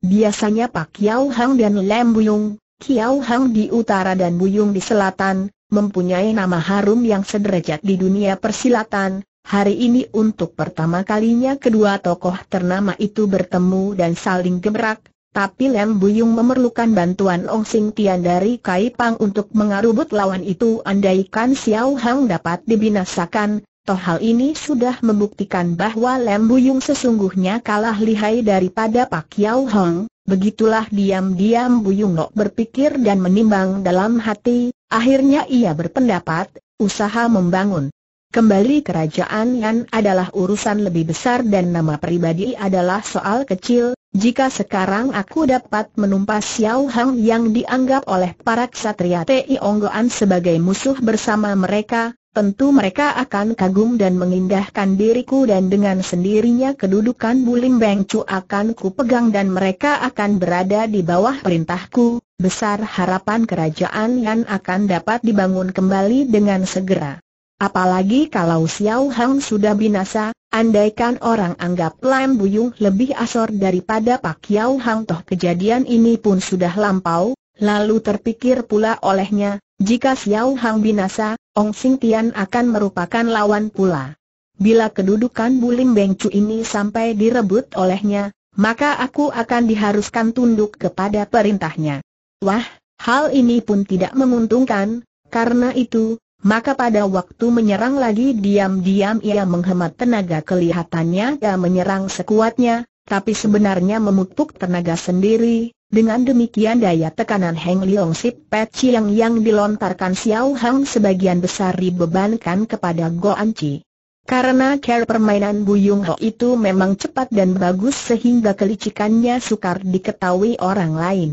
Biasanya Pak Kiao Hang dan Lem Yung, Kiao Hang di utara dan Bu Buyung di selatan, mempunyai nama harum yang sederajat di dunia persilatan, Hari ini untuk pertama kalinya kedua tokoh ternama itu bertemu dan saling gemerak. Tapi Lem Buyung memerlukan bantuan Ong Sing Tian dari Kai Pang untuk mengarubut lawan itu andaikan Xiao Hang dapat dibinasakan, toh hal ini sudah membuktikan bahwa Lem Buyung sesungguhnya kalah lihai daripada Pak Xiao Hang. Begitulah diam-diam Buyung Nok berpikir dan menimbang dalam hati, akhirnya ia berpendapat, usaha membangun. Kembali kerajaan yang adalah urusan lebih besar dan nama pribadi adalah soal kecil, jika sekarang aku dapat menumpas Xiao Hang yang dianggap oleh para ksatria Ti Onggoan sebagai musuh bersama mereka, tentu mereka akan kagum dan mengindahkan diriku dan dengan sendirinya kedudukan Bulim Beng Chu akan kupegang dan mereka akan berada di bawah perintahku, besar harapan kerajaan yang akan dapat dibangun kembali dengan segera. Apalagi kalau Xiao Hang sudah binasa, andaikan orang anggap Lam Buyung lebih asor daripada Pak Xiao Hang toh kejadian ini pun sudah lampau, lalu terpikir pula olehnya, jika Xiao Hang binasa, Ong Sing Tian akan merupakan lawan pula. Bila kedudukan Bulim Beng Chu ini sampai direbut olehnya, maka aku akan diharuskan tunduk kepada perintahnya. Wah, hal ini pun tidak menguntungkan, karena itu, maka pada waktu menyerang lagi diam-diam ia menghemat tenaga kelihatannya ia menyerang sekuatnya, tapi sebenarnya memupuk tenaga sendiri, dengan demikian daya tekanan Heng Liong Sip Pet yang yang dilontarkan Xiao Hang sebagian besar dibebankan kepada Go Chi. Karena care permainan Bu Yung Ho itu memang cepat dan bagus sehingga kelicikannya sukar diketahui orang lain.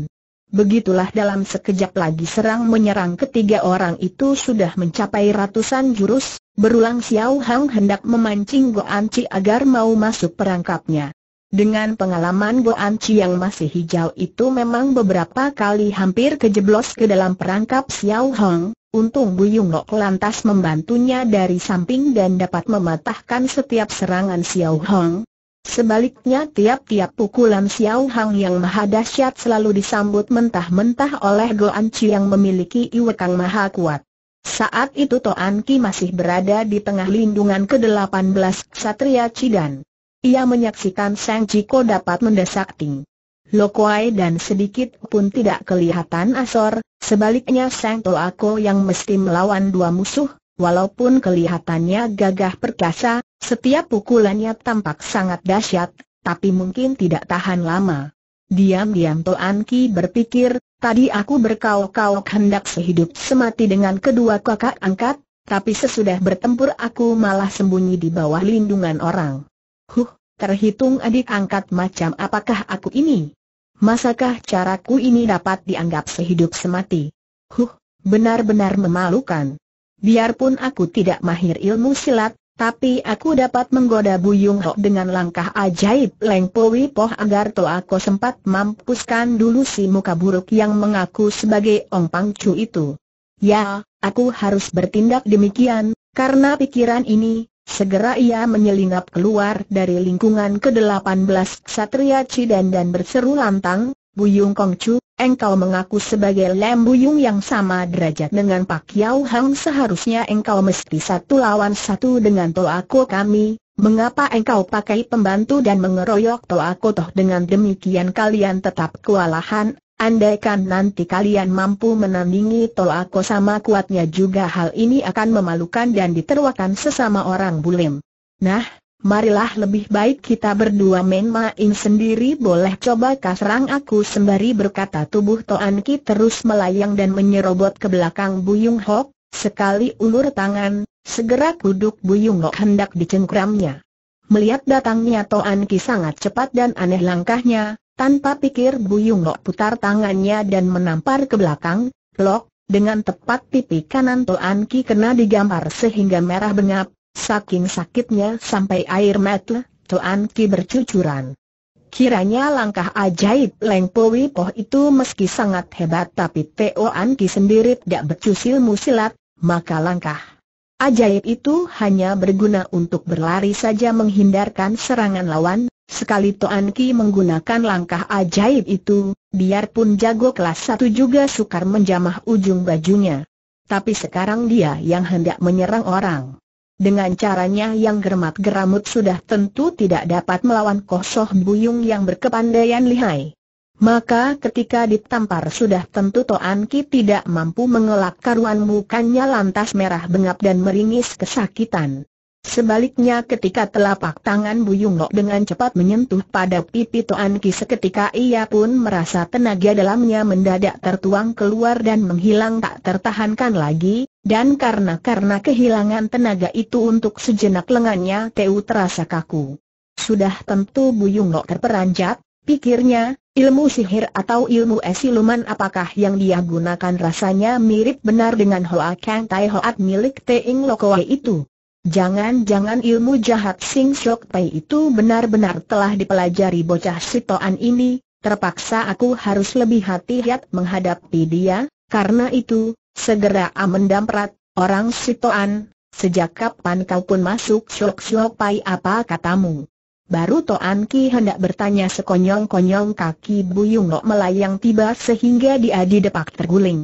Begitulah dalam sekejap lagi serang menyerang ketiga orang itu sudah mencapai ratusan jurus, berulang Xiao Hang hendak memancing Go Anci agar mau masuk perangkapnya. Dengan pengalaman Go Anci yang masih hijau itu memang beberapa kali hampir kejeblos ke dalam perangkap Xiao Hang, untung Buyung Lok lantas membantunya dari samping dan dapat mematahkan setiap serangan Xiao Hang, Sebaliknya tiap-tiap pukulan Xiao Hang yang maha dahsyat selalu disambut mentah-mentah oleh Goan Chi yang memiliki iwekang maha kuat. Saat itu Toan Ki masih berada di tengah lindungan ke-18 Satria Cidan. Ia menyaksikan Sang Jiko dapat mendesak Ting. Lokuai dan sedikit pun tidak kelihatan asor, sebaliknya Sang Toako yang mesti melawan dua musuh, walaupun kelihatannya gagah perkasa, setiap pukulannya tampak sangat dahsyat, tapi mungkin tidak tahan lama. Diam-diam Toan Ki berpikir, tadi aku berkauk-kauk hendak sehidup semati dengan kedua kakak angkat, tapi sesudah bertempur aku malah sembunyi di bawah lindungan orang. Huh, terhitung adik angkat macam apakah aku ini? Masakah caraku ini dapat dianggap sehidup semati? Huh, benar-benar memalukan. Biarpun aku tidak mahir ilmu silat, tapi aku dapat menggoda Buyung Ho dengan langkah ajaib Leng Powi Poh agar toh aku sempat mampuskan dulu si muka buruk yang mengaku sebagai Ong Pang Chu itu. Ya, aku harus bertindak demikian, karena pikiran ini, segera ia menyelinap keluar dari lingkungan ke-18 Satria Cidan dan berseru lantang, Buyung Kongcu, engkau mengaku sebagai lembu Buyung yang sama derajat dengan Pak Yau Hang seharusnya engkau mesti satu lawan satu dengan Toako kami, mengapa engkau pakai pembantu dan mengeroyok Toako toh dengan demikian kalian tetap kewalahan, andaikan nanti kalian mampu menandingi Toako sama kuatnya juga hal ini akan memalukan dan diterwakan sesama orang bulim. Nah, marilah lebih baik kita berdua main-main sendiri boleh coba kasrang aku sembari berkata tubuh Toan Ki terus melayang dan menyerobot ke belakang Buyung Hok, sekali ulur tangan, segera kuduk Buyung Hok hendak dicengkramnya. Melihat datangnya Toan Ki sangat cepat dan aneh langkahnya, tanpa pikir Buyung Hok putar tangannya dan menampar ke belakang, Lok, dengan tepat pipi kanan Toan Ki kena digambar sehingga merah bengap, Saking sakitnya sampai air mata, Tuan Ki bercucuran. Kiranya langkah ajaib Leng Powi Poh itu meski sangat hebat tapi Tuan Ki sendiri tidak becus musilat, maka langkah ajaib itu hanya berguna untuk berlari saja menghindarkan serangan lawan. Sekali Toan Ki menggunakan langkah ajaib itu, biarpun jago kelas satu juga sukar menjamah ujung bajunya. Tapi sekarang dia yang hendak menyerang orang. Dengan caranya yang germat geramut sudah tentu tidak dapat melawan Kosoh Buyung yang berkepandaian lihai. Maka ketika ditampar sudah tentu Toan Ki tidak mampu mengelak karuan mukanya lantas merah bengap dan meringis kesakitan. Sebaliknya ketika telapak tangan Buyung Lok dengan cepat menyentuh pada pipi Toan Ki seketika ia pun merasa tenaga dalamnya mendadak tertuang keluar dan menghilang tak tertahankan lagi, dan karena-karena kehilangan tenaga itu untuk sejenak lengannya Teu terasa kaku. Sudah tentu Buyung Lok terperanjat, pikirnya, ilmu sihir atau ilmu esiluman apakah yang dia gunakan rasanya mirip benar dengan Hoa Kang Tai Hoat milik Teing Lokowai itu. Jangan-jangan ilmu jahat Sing Shok Pai itu benar-benar telah dipelajari bocah Sitoan ini, terpaksa aku harus lebih hati-hati menghadapi dia, karena itu, Segera amendam perat, orang Sitoan, sejak kapan kau pun masuk Syok Syok Pai apa katamu? Baru Toan Ki hendak bertanya sekonyong-konyong kaki Buyung Nok melayang tiba sehingga dia didepak terguling.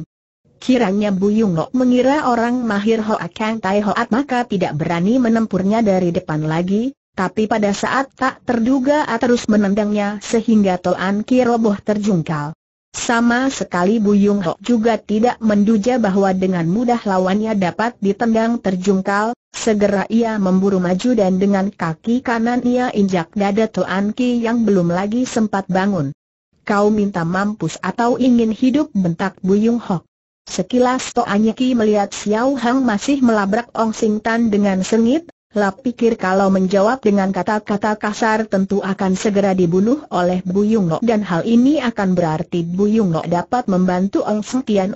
Kiranya Buyung Nok mengira orang mahir Hoa Kang Tai Hoat maka tidak berani menempurnya dari depan lagi, tapi pada saat tak terduga terus menendangnya sehingga Toan Ki roboh terjungkal. Sama sekali Buyung Hok juga tidak menduja bahwa dengan mudah lawannya dapat ditendang terjungkal, segera ia memburu maju dan dengan kaki kanan ia injak dada Tuan Ki yang belum lagi sempat bangun. Kau minta mampus atau ingin hidup bentak Buyung Hok. Sekilas Toan Ki melihat Xiao Hang masih melabrak Ong Sing Tan dengan sengit, Lap pikir kalau menjawab dengan kata-kata kasar tentu akan segera dibunuh oleh Bu Yung dan hal ini akan berarti Bu Yung dapat membantu Ong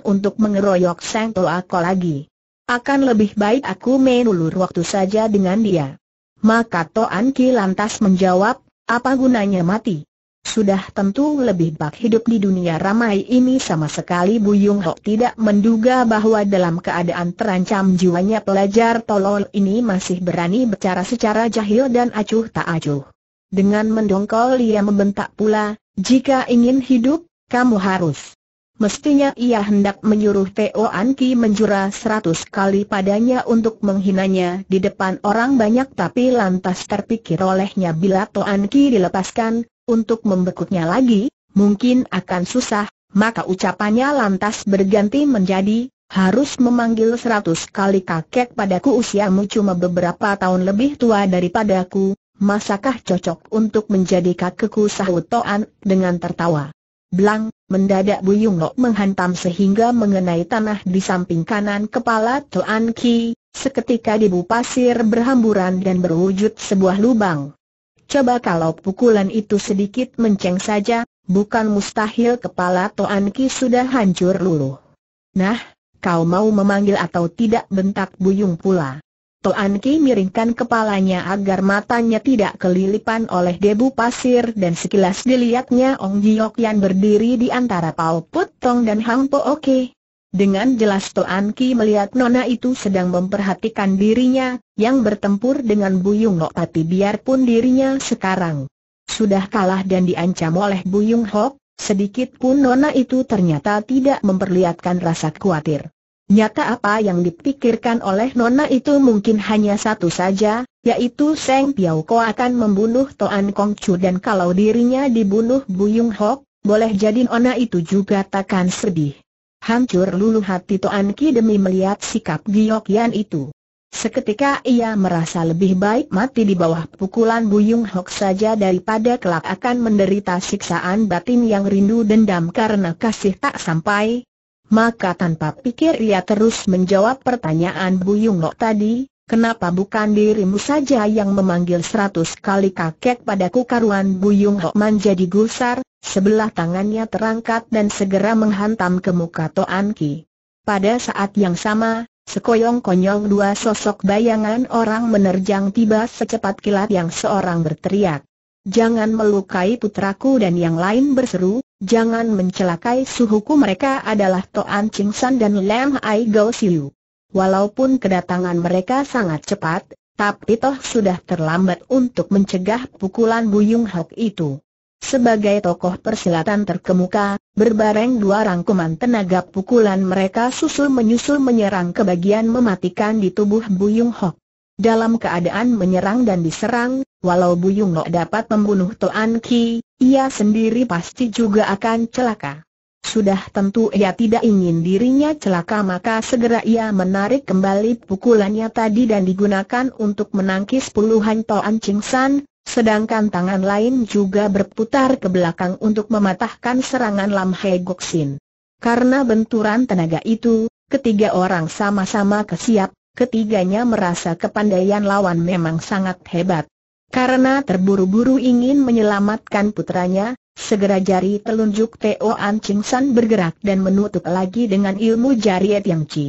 untuk mengeroyok Sang Ako lagi. Akan lebih baik aku menulur waktu saja dengan dia. Maka Toan Ki lantas menjawab, apa gunanya mati? Sudah tentu lebih baik hidup di dunia ramai ini sama sekali Bu Yung Ho tidak menduga bahwa dalam keadaan terancam jiwanya pelajar tolol ini masih berani bicara secara jahil dan acuh tak acuh. Dengan mendongkol ia membentak pula, jika ingin hidup, kamu harus. Mestinya ia hendak menyuruh Teo Anki Ki menjura seratus kali padanya untuk menghinanya di depan orang banyak tapi lantas terpikir olehnya bila Teo An Ki dilepaskan, untuk membekuknya lagi, mungkin akan susah, maka ucapannya lantas berganti menjadi, harus memanggil seratus kali kakek padaku usiamu cuma beberapa tahun lebih tua daripadaku, masakah cocok untuk menjadi kakekku sahut Toan dengan tertawa. Blang, mendadak Buyung Lok menghantam sehingga mengenai tanah di samping kanan kepala Toan Ki, seketika debu pasir berhamburan dan berwujud sebuah lubang. Coba kalau pukulan itu sedikit menceng saja, bukan mustahil kepala Toan Ki sudah hancur luluh. Nah, kau mau memanggil atau tidak bentak Buyung pula. Toan Ki miringkan kepalanya agar matanya tidak kelilipan oleh debu pasir dan sekilas dilihatnya Ong Jiok Yan berdiri di antara Pao Put Tong dan Hang Po Oke. Dengan jelas Toan Ki melihat Nona itu sedang memperhatikan dirinya, yang bertempur dengan Buyung Lok tapi biarpun dirinya sekarang sudah kalah dan diancam oleh Buyung Hok, sedikit pun Nona itu ternyata tidak memperlihatkan rasa khawatir. Nyata apa yang dipikirkan oleh Nona itu mungkin hanya satu saja, yaitu Seng Piao Ko akan membunuh Toan Kong Chu dan kalau dirinya dibunuh Buyung Hok, boleh jadi Nona itu juga takkan sedih. Hancur lulu hati Toan Ki demi melihat sikap Giok Yan itu. Seketika ia merasa lebih baik mati di bawah pukulan Buyung Hok saja daripada kelak akan menderita siksaan batin yang rindu dendam karena kasih tak sampai. Maka tanpa pikir ia terus menjawab pertanyaan Buyung Hok tadi, kenapa bukan dirimu saja yang memanggil seratus kali kakek padaku karuan Buyung Hok menjadi gusar, Sebelah tangannya terangkat dan segera menghantam ke muka Toan Ki. Pada saat yang sama, sekoyong-konyong dua sosok bayangan orang menerjang tiba secepat kilat yang seorang berteriak. Jangan melukai putraku dan yang lain berseru, jangan mencelakai suhuku mereka adalah Toan Ching San dan Lam Ai Gao Siu. Walaupun kedatangan mereka sangat cepat, tapi toh sudah terlambat untuk mencegah pukulan Buyung Hok itu. Sebagai tokoh persilatan terkemuka, berbareng dua rangkuman tenaga pukulan mereka susul-menyusul menyerang ke bagian mematikan di tubuh Buyung Hok. Dalam keadaan menyerang dan diserang, walau Buyung Hok dapat membunuh Toan Ki, ia sendiri pasti juga akan celaka. Sudah tentu ia tidak ingin dirinya celaka maka segera ia menarik kembali pukulannya tadi dan digunakan untuk menangkis puluhan Toan Ching San, Sedangkan tangan lain juga berputar ke belakang untuk mematahkan serangan Lam Hei Gok Sin. Karena benturan tenaga itu, ketiga orang sama-sama kesiap, ketiganya merasa kepandaian lawan memang sangat hebat. Karena terburu-buru ingin menyelamatkan putranya, segera jari telunjuk Teo An Ching San bergerak dan menutup lagi dengan ilmu jari Yang Chi.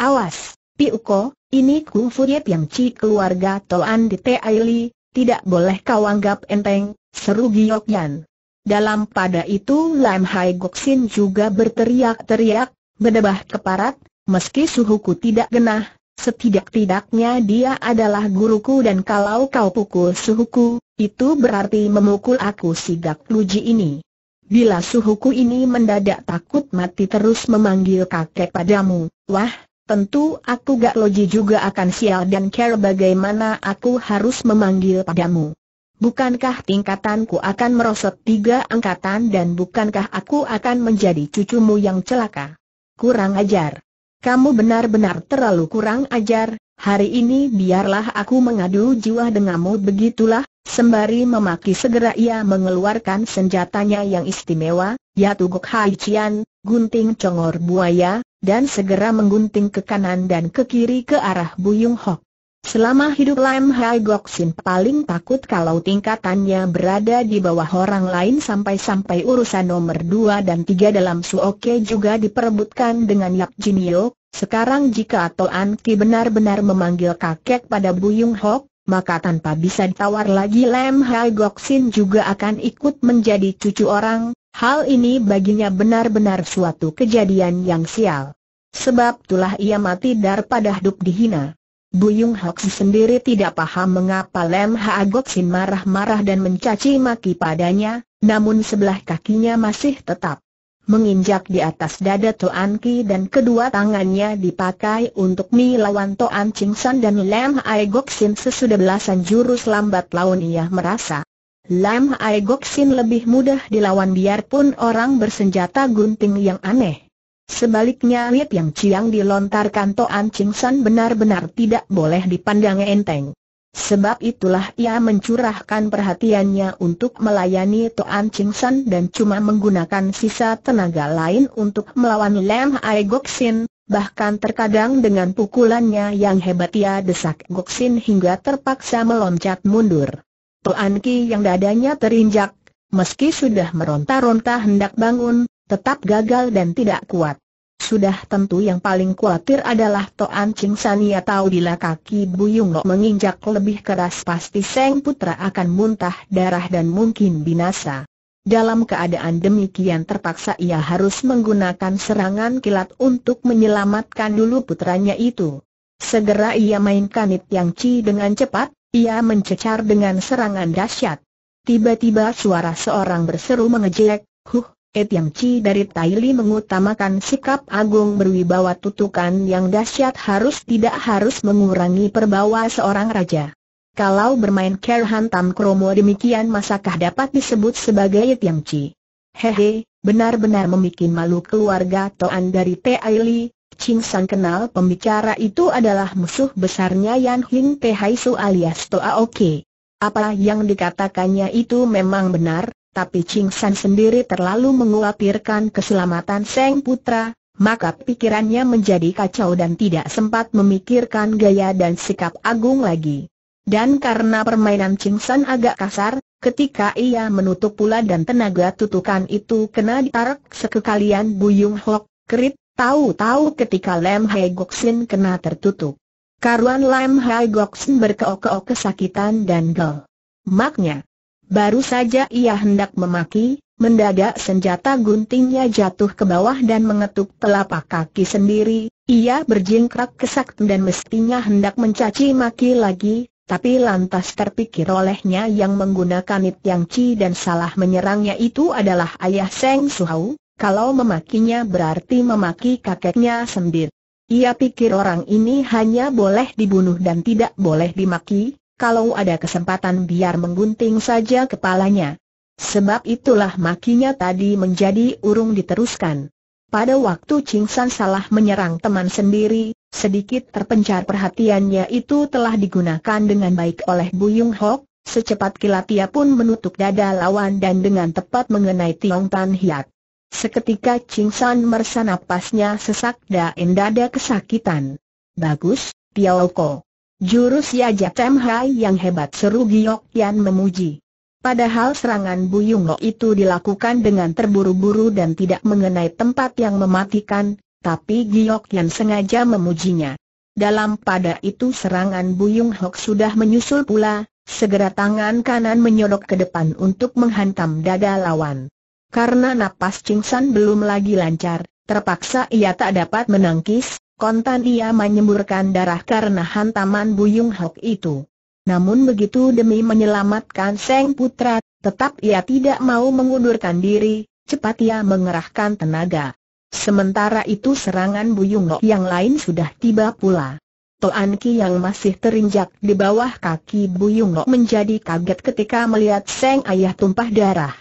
Awas, Piuko, ini kungfu Tiang Chi keluarga Toan di Li. Tidak boleh kau anggap enteng, seru Giok Yan. Dalam pada itu Lam Hai Gok juga berteriak-teriak, berdebah keparat, meski suhuku tidak genah, setidak-tidaknya dia adalah guruku dan kalau kau pukul suhuku, itu berarti memukul aku si Gak luji ini. Bila suhuku ini mendadak takut mati terus memanggil kakek padamu, wah, Tentu aku gak loji juga akan sial dan care bagaimana aku harus memanggil padamu. Bukankah tingkatanku akan merosot tiga angkatan dan bukankah aku akan menjadi cucumu yang celaka? Kurang ajar. Kamu benar-benar terlalu kurang ajar, hari ini biarlah aku mengadu jiwa denganmu begitulah, sembari memaki segera ia mengeluarkan senjatanya yang istimewa, yaitu Gok Hai Chian, gunting congor buaya, dan segera menggunting ke kanan dan ke kiri ke arah Buyung Hok. Selama hidup Lam Hai Gok Sin paling takut kalau tingkatannya berada di bawah orang lain sampai-sampai urusan nomor dua dan tiga dalam Oke juga diperebutkan dengan Yap Jin Sekarang jika Toan Ki benar-benar memanggil kakek pada Buyung Hok, maka tanpa bisa ditawar lagi Lem Hai Gok Sin juga akan ikut menjadi cucu orang, hal ini baginya benar-benar suatu kejadian yang sial. Sebab itulah ia mati daripada hidup dihina. Buyung Hok sendiri tidak paham mengapa Lem Hai Gok Sin marah-marah dan mencaci maki padanya, namun sebelah kakinya masih tetap menginjak di atas dada Toan Ki dan kedua tangannya dipakai untuk melawan Toan Ching San dan Lam Ai Gok Sin sesudah belasan jurus lambat laun ia merasa. Lam Ai Gok Sin lebih mudah dilawan biarpun orang bersenjata gunting yang aneh. Sebaliknya Lip Yang ciang dilontarkan Toan Ching San benar-benar tidak boleh dipandang enteng. Sebab itulah ia mencurahkan perhatiannya untuk melayani Toan Ching San dan cuma menggunakan sisa tenaga lain untuk melawan Lam Ai Gok Sin, bahkan terkadang dengan pukulannya yang hebat ia desak Gok Sin hingga terpaksa meloncat mundur. Toan Ki yang dadanya terinjak, meski sudah meronta-ronta hendak bangun, tetap gagal dan tidak kuat. Sudah tentu yang paling khawatir adalah Toan Ching Sania tahu bila kaki Buyung Lo menginjak lebih keras pasti Seng Putra akan muntah darah dan mungkin binasa. Dalam keadaan demikian terpaksa ia harus menggunakan serangan kilat untuk menyelamatkan dulu putranya itu. Segera ia mainkan It Yang ci dengan cepat, ia mencecar dengan serangan dahsyat. Tiba-tiba suara seorang berseru mengejek, Huh, Et Yang Chi dari Taili mengutamakan sikap agung berwibawa tutukan yang dahsyat harus tidak harus mengurangi perbawa seorang raja. Kalau bermain care hantam kromo demikian masakah dapat disebut sebagai Et Yang Chi? Hehe, benar-benar memikin malu keluarga Toan dari Taili, Ching San kenal pembicara itu adalah musuh besarnya Yan Hing Tehai Su alias Toa Oke. Apa yang dikatakannya itu memang benar, tapi Ching San sendiri terlalu mengkhawatirkan keselamatan Seng Putra, maka pikirannya menjadi kacau dan tidak sempat memikirkan gaya dan sikap Agung lagi. Dan karena permainan Ching San agak kasar, ketika ia menutup pula dan tenaga tutukan itu kena ditarik sekekalian Buyung Hok, kerit, tahu-tahu ketika Lem Hai Goksin kena tertutup. Karuan Lem Hai Goksin berkeok-keok kesakitan dan gel. Maknya. Baru saja ia hendak memaki, mendadak senjata guntingnya jatuh ke bawah dan mengetuk telapak kaki sendiri, ia berjingkrak kesak dan mestinya hendak mencaci maki lagi, tapi lantas terpikir olehnya yang menggunakan It Yang Chi dan salah menyerangnya itu adalah ayah Seng Suhau, kalau memakinya berarti memaki kakeknya sendiri. Ia pikir orang ini hanya boleh dibunuh dan tidak boleh dimaki, kalau ada kesempatan biar menggunting saja kepalanya. Sebab itulah makinya tadi menjadi urung diteruskan. Pada waktu Ching San salah menyerang teman sendiri, sedikit terpencar perhatiannya itu telah digunakan dengan baik oleh Buyung Hok, secepat kilat ia pun menutup dada lawan dan dengan tepat mengenai Tiong Tan Hiat. Seketika Ching San merasa napasnya sesak dan dada kesakitan. Bagus, Tiao Ko. Jurus Yajak Temhai yang hebat seru Giok Yan memuji. Padahal serangan Bu Lo itu dilakukan dengan terburu-buru dan tidak mengenai tempat yang mematikan, tapi Giok Yan sengaja memujinya. Dalam pada itu serangan Bu Hok sudah menyusul pula, segera tangan kanan menyodok ke depan untuk menghantam dada lawan. Karena napas Ching San belum lagi lancar, terpaksa ia tak dapat menangkis, kontan ia menyemburkan darah karena hantaman Buyung Hok itu. Namun begitu demi menyelamatkan Seng Putra, tetap ia tidak mau mengundurkan diri, cepat ia mengerahkan tenaga. Sementara itu serangan Buyung Hok yang lain sudah tiba pula. Toan Ki yang masih terinjak di bawah kaki Buyung Hok menjadi kaget ketika melihat Seng Ayah tumpah darah.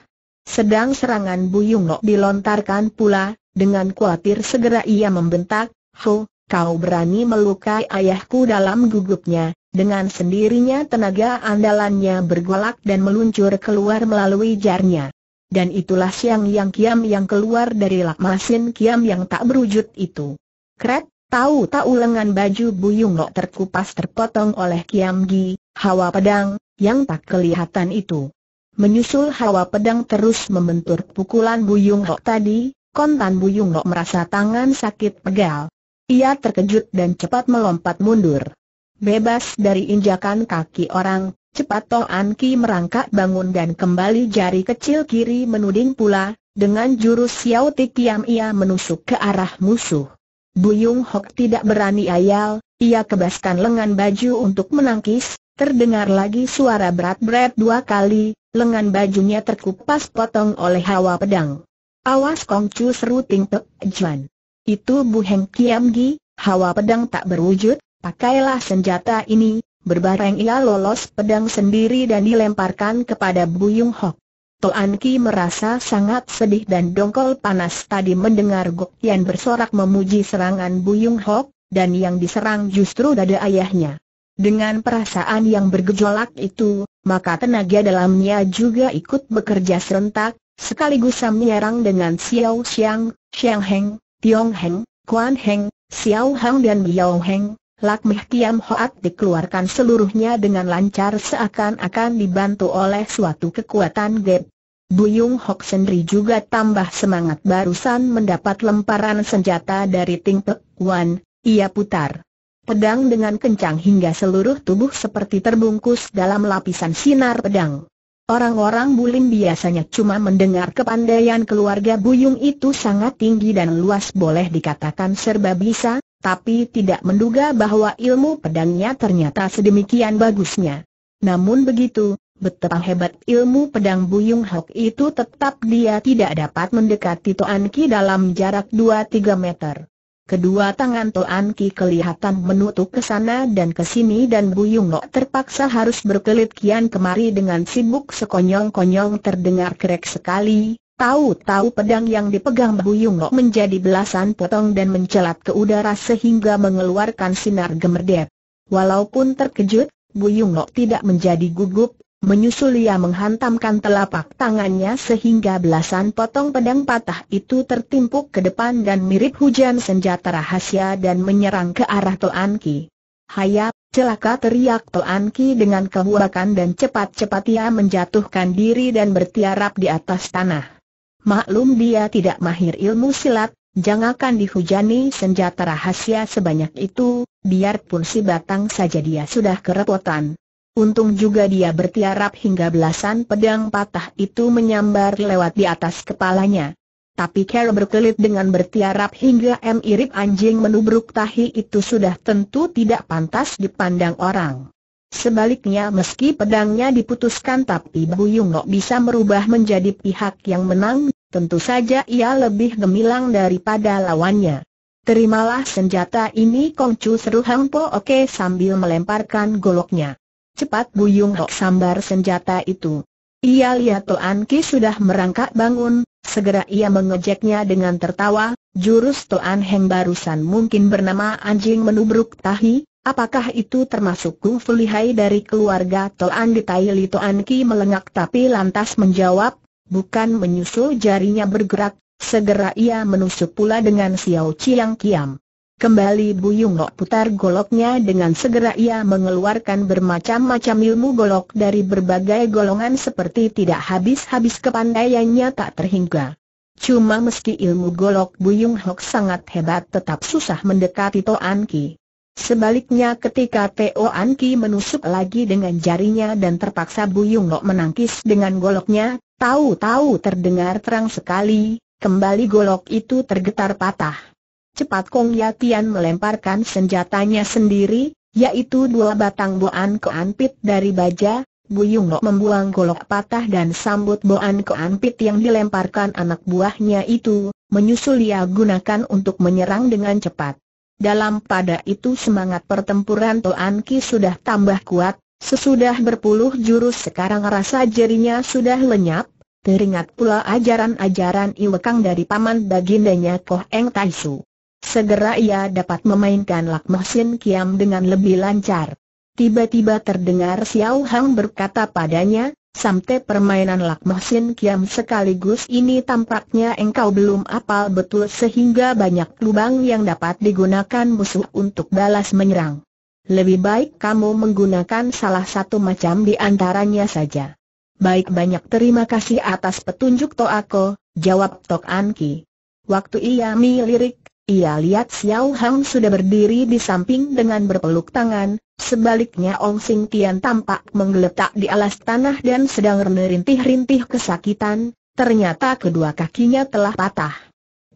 Sedang serangan Buyung Hok dilontarkan pula, dengan khawatir segera ia membentak, Hu, kau berani melukai ayahku dalam gugupnya, dengan sendirinya tenaga andalannya bergolak dan meluncur keluar melalui jarnya. Dan itulah siang yang kiam yang keluar dari lakmasin kiam yang tak berwujud itu. Kret, tahu-tahu lengan baju Buyung lo terkupas terpotong oleh kiam gi, hawa pedang, yang tak kelihatan itu. Menyusul hawa pedang terus membentur pukulan Buyung lo tadi, kontan Buyung lo merasa tangan sakit pegal. Ia terkejut dan cepat melompat mundur. Bebas dari injakan kaki orang, cepat Toan Ki merangkak bangun dan kembali jari kecil kiri menuding pula, dengan jurus Xiao Tikiam ia menusuk ke arah musuh. Buyung Hok tidak berani ayal, ia kebaskan lengan baju untuk menangkis, terdengar lagi suara berat-berat dua kali, lengan bajunya terkupas potong oleh hawa pedang. Awas Kongcu seru Ting teh, Juan. Itu Bu Heng Gi, hawa pedang tak berwujud, pakailah senjata ini, berbareng ia lolos pedang sendiri dan dilemparkan kepada Bu Buyung Hok. Toan Ki merasa sangat sedih dan dongkol panas tadi mendengar Gok Tian bersorak memuji serangan Bu Buyung Hok, dan yang diserang justru dada ayahnya. Dengan perasaan yang bergejolak itu, maka tenaga dalamnya juga ikut bekerja serentak, sekaligus menyerang dengan Xiao Xiang, Xiang Heng, Tiong Heng, Kuan Heng, Xiao Hang dan Yao Heng, Lakmih Kiam Hoat dikeluarkan seluruhnya dengan lancar seakan-akan dibantu oleh suatu kekuatan gap. Buyung Hok sendiri juga tambah semangat barusan mendapat lemparan senjata dari Ting Pek Wan, ia putar. Pedang dengan kencang hingga seluruh tubuh seperti terbungkus dalam lapisan sinar pedang. Orang-orang Bulim biasanya cuma mendengar kepandaian keluarga Buyung itu sangat tinggi dan luas boleh dikatakan serba bisa, tapi tidak menduga bahwa ilmu pedangnya ternyata sedemikian bagusnya. Namun begitu, betapa hebat ilmu pedang Buyung Hok itu tetap dia tidak dapat mendekati Toan Ki dalam jarak 2-3 meter. Kedua tangan Toan Ki kelihatan menutup ke sana dan ke sini dan Yung terpaksa harus berkelit kian kemari dengan sibuk sekonyong-konyong terdengar krek sekali. Tahu-tahu pedang yang dipegang Yung menjadi belasan potong dan mencelat ke udara sehingga mengeluarkan sinar gemerdep. Walaupun terkejut, Yung tidak menjadi gugup, Menyusul ia menghantamkan telapak tangannya sehingga belasan potong pedang patah itu tertimpuk ke depan dan mirip hujan senjata rahasia dan menyerang ke arah Toan Ki. Hayap, celaka teriak Toan Ki dengan kehurakan dan cepat-cepat ia menjatuhkan diri dan bertiarap di atas tanah. Maklum dia tidak mahir ilmu silat, jangankan dihujani senjata rahasia sebanyak itu, biarpun si batang saja dia sudah kerepotan. Untung juga dia bertiarap hingga belasan pedang patah itu menyambar lewat di atas kepalanya. Tapi Kerr berkelit dengan bertiarap hingga M. Irip anjing menubruk tahi itu sudah tentu tidak pantas dipandang orang. Sebaliknya meski pedangnya diputuskan tapi Buyung Nok bisa merubah menjadi pihak yang menang, tentu saja ia lebih gemilang daripada lawannya. Terimalah senjata ini Kongcu seru Hang Oke sambil melemparkan goloknya. Cepat Buyung Tok sambar senjata itu. Ia lihat Toan Ki sudah merangkak bangun, segera ia mengejeknya dengan tertawa, jurus Toan Heng barusan mungkin bernama anjing menubruk tahi, Apakah itu termasuk Fu lihai dari keluarga Toan di Tai Li Toan Ki melengak tapi lantas menjawab, bukan menyusul jarinya bergerak, segera ia menusuk pula dengan Xiao Chiang Kiam. Kembali Buyung Lok putar goloknya dengan segera ia mengeluarkan bermacam-macam ilmu golok dari berbagai golongan seperti tidak habis-habis kepandaiannya tak terhingga. Cuma meski ilmu golok Buyung Hok sangat hebat tetap susah mendekati Toan Ki. Sebaliknya ketika Teo Anki menusuk lagi dengan jarinya dan terpaksa Buyung Lok menangkis dengan goloknya, tahu-tahu terdengar terang sekali, kembali golok itu tergetar patah. Cepat Kong Yatian melemparkan senjatanya sendiri, yaitu dua batang boan keanpit dari baja, Buyung Lo membuang golok patah dan sambut boan keanpit yang dilemparkan anak buahnya itu, menyusul ia gunakan untuk menyerang dengan cepat. Dalam pada itu semangat pertempuran Toan Ki sudah tambah kuat, sesudah berpuluh jurus sekarang rasa jerinya sudah lenyap, Teringat pula ajaran-ajaran Iwekang dari paman bagindanya Koh Eng Taisu. Segera ia dapat memainkan Lakmah Sin Kiam dengan lebih lancar. Tiba-tiba terdengar Xiao Hang berkata padanya, Sampai permainan Lakmah Sin Kiam sekaligus ini tampaknya engkau belum apal betul sehingga banyak lubang yang dapat digunakan musuh untuk balas menyerang. Lebih baik kamu menggunakan salah satu macam di antaranya saja. Baik banyak terima kasih atas petunjuk Toako, jawab Tok Anki. Waktu ia melirik ia lihat Xiao Hang sudah berdiri di samping dengan berpeluk tangan, sebaliknya Ong Sing Tian tampak menggeletak di alas tanah dan sedang merintih-rintih kesakitan, ternyata kedua kakinya telah patah.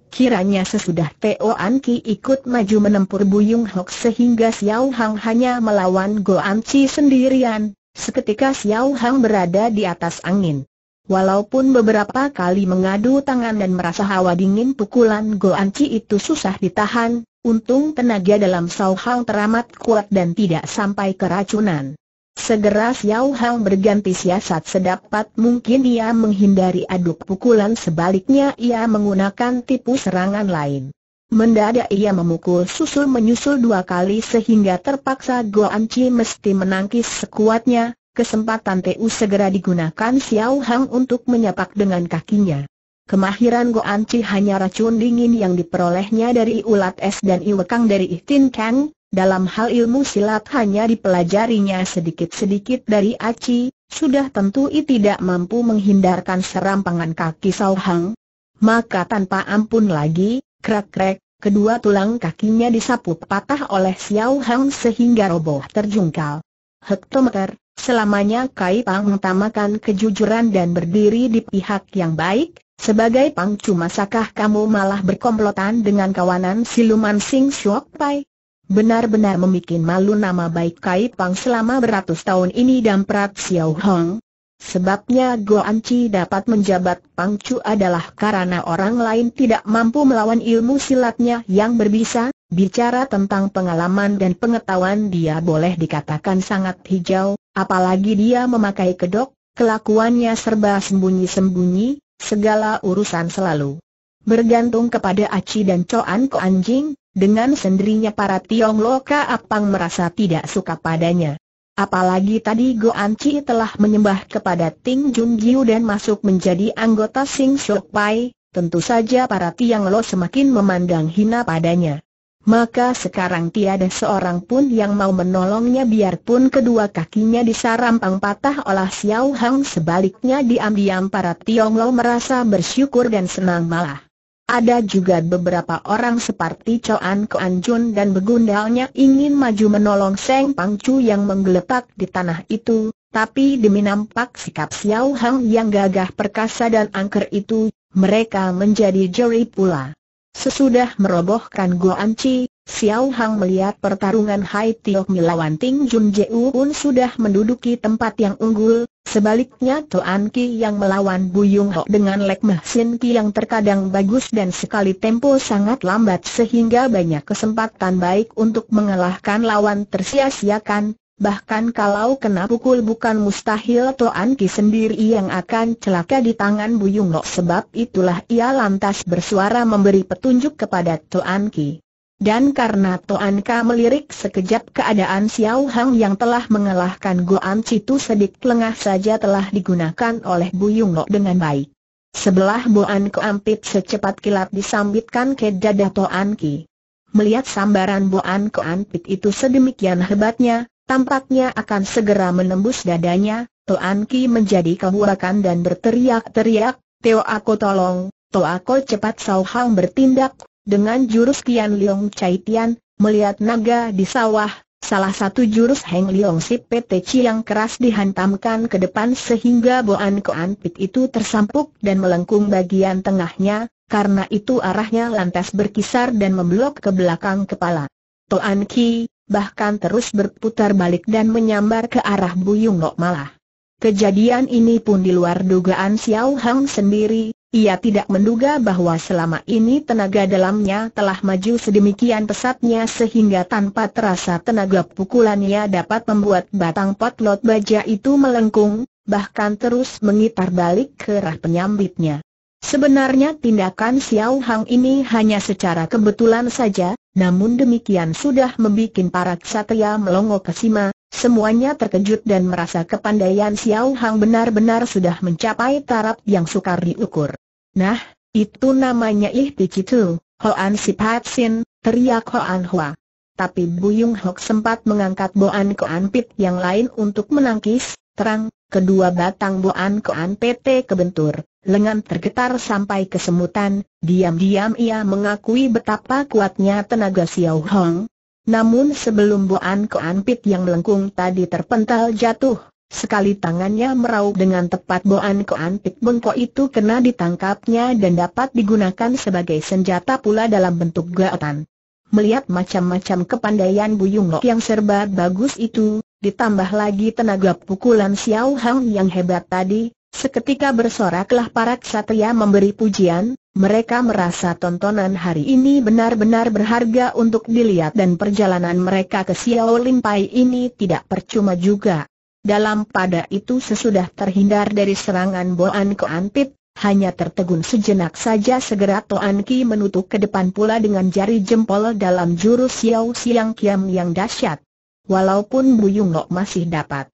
Kiranya sesudah Teo An Ki ikut maju menempur Buyung Hok sehingga Xiao Hang hanya melawan Go An Chi sendirian, seketika Xiao Hang berada di atas angin. Walaupun beberapa kali mengadu tangan dan merasa hawa dingin pukulan Goanci itu susah ditahan, untung tenaga dalam Xiao Hang teramat kuat dan tidak sampai keracunan. Segera Xiao Hang berganti siasat sedapat mungkin ia menghindari adu pukulan sebaliknya ia menggunakan tipu serangan lain. Mendadak ia memukul susul menyusul dua kali sehingga terpaksa Goan mesti menangkis sekuatnya, kesempatan TU segera digunakan Xiao Hang untuk menyapak dengan kakinya. Kemahiran Goan Chi hanya racun dingin yang diperolehnya dari ulat es dan iwekang dari Ihtin Kang, dalam hal ilmu silat hanya dipelajarinya sedikit-sedikit dari Aci, sudah tentu I tidak mampu menghindarkan serampangan kaki Xiao Hang. Maka tanpa ampun lagi, krek-krek, kedua tulang kakinya disapu patah oleh Xiao Hang sehingga roboh terjungkal hektometer, selamanya Kai Pang mengutamakan kejujuran dan berdiri di pihak yang baik, sebagai Pang Cuma, masakah kamu malah berkomplotan dengan kawanan siluman Sing Shok Pai? Benar-benar membuat malu nama baik Kai Pang selama beratus tahun ini Prat Xiao Hong. Sebabnya Goan Chi dapat menjabat Pang pangcu adalah karena orang lain tidak mampu melawan ilmu silatnya yang berbisa, Bicara tentang pengalaman dan pengetahuan dia boleh dikatakan sangat hijau, apalagi dia memakai kedok, kelakuannya serba sembunyi-sembunyi, segala urusan selalu bergantung kepada Aci dan Coan Ko Anjing, dengan sendirinya para Tiong Loka Apang merasa tidak suka padanya. Apalagi tadi Go Anci telah menyembah kepada Ting Jun Giu dan masuk menjadi anggota Sing Shok Pai, tentu saja para Tiong Lo semakin memandang hina padanya maka sekarang tiada seorang pun yang mau menolongnya biarpun kedua kakinya disarampang patah oleh Xiao Hang sebaliknya diam-diam para Tionglo merasa bersyukur dan senang malah. Ada juga beberapa orang seperti Coan Koan Jun dan begundalnya ingin maju menolong Seng Chu yang menggeletak di tanah itu, tapi demi nampak sikap Xiao Hang yang gagah perkasa dan angker itu, mereka menjadi jeri pula. Sesudah merobohkan Anci, Xiao Hang melihat pertarungan Hai Tiok melawan Ting Jun pun sudah menduduki tempat yang unggul, sebaliknya Tuan Ki yang melawan Buyung Ho dengan Lek Meh Ki yang terkadang bagus dan sekali tempo sangat lambat sehingga banyak kesempatan baik untuk mengalahkan lawan tersia-siakan, Bahkan kalau kena pukul bukan mustahil Toan Ki sendiri yang akan celaka di tangan Buyung Lok sebab itulah ia lantas bersuara memberi petunjuk kepada Toan Ki. Dan karena Toan Ka melirik sekejap keadaan Xiao Hang yang telah mengalahkan Goan Citu sedik lengah saja telah digunakan oleh Buyung Lok dengan baik. Sebelah Boan Ampit secepat kilat disambitkan ke dada Toan Ki. Melihat sambaran Boan Ampit itu sedemikian hebatnya, Tampaknya akan segera menembus dadanya, Toan Ki menjadi kebuakan dan berteriak-teriak, Teo aku tolong, Teo aku cepat Sao Hang bertindak, dengan jurus Kian Leong Chai Tian, melihat naga di sawah, Salah satu jurus Heng Leong Si PT yang keras dihantamkan ke depan sehingga Boan Koan Pit itu tersampuk dan melengkung bagian tengahnya, karena itu arahnya lantas berkisar dan memblok ke belakang kepala. Toan Ki, bahkan terus berputar balik dan menyambar ke arah Buyung Lok malah. Kejadian ini pun di luar dugaan Xiao Hang sendiri, ia tidak menduga bahwa selama ini tenaga dalamnya telah maju sedemikian pesatnya sehingga tanpa terasa tenaga pukulannya dapat membuat batang potlot baja itu melengkung, bahkan terus mengitar balik ke arah penyambitnya. Sebenarnya tindakan Xiao Hang ini hanya secara kebetulan saja, namun demikian sudah membuat para ksatria melongo ke sima, semuanya terkejut dan merasa kepandaian Xiao Hang benar-benar sudah mencapai taraf yang sukar diukur. Nah, itu namanya ih Picitu, Hoan Sin, teriak Hoan Hua. Tapi Buyung Hok sempat mengangkat Boan Koan Pit yang lain untuk menangkis, terang, kedua batang Boan Koan PT kebentur lengan tergetar sampai kesemutan, diam-diam ia mengakui betapa kuatnya tenaga Xiao Hong. Namun sebelum Boan Koan Pit yang melengkung tadi terpental jatuh, sekali tangannya meraup dengan tepat Boan Koan Pit bengkok itu kena ditangkapnya dan dapat digunakan sebagai senjata pula dalam bentuk gaotan. Melihat macam-macam kepandaian Buyung Lok yang serba bagus itu, ditambah lagi tenaga pukulan Xiao Hong yang hebat tadi, Seketika bersoraklah para ksatria memberi pujian, mereka merasa tontonan hari ini benar-benar berharga untuk dilihat dan perjalanan mereka ke Xiao Limpai ini tidak percuma juga. Dalam pada itu sesudah terhindar dari serangan Boan ke Antip, hanya tertegun sejenak saja segera Toan Ki menutup ke depan pula dengan jari jempol dalam jurus Xiao Siang Kiam yang dahsyat. Walaupun Yung Lok masih dapat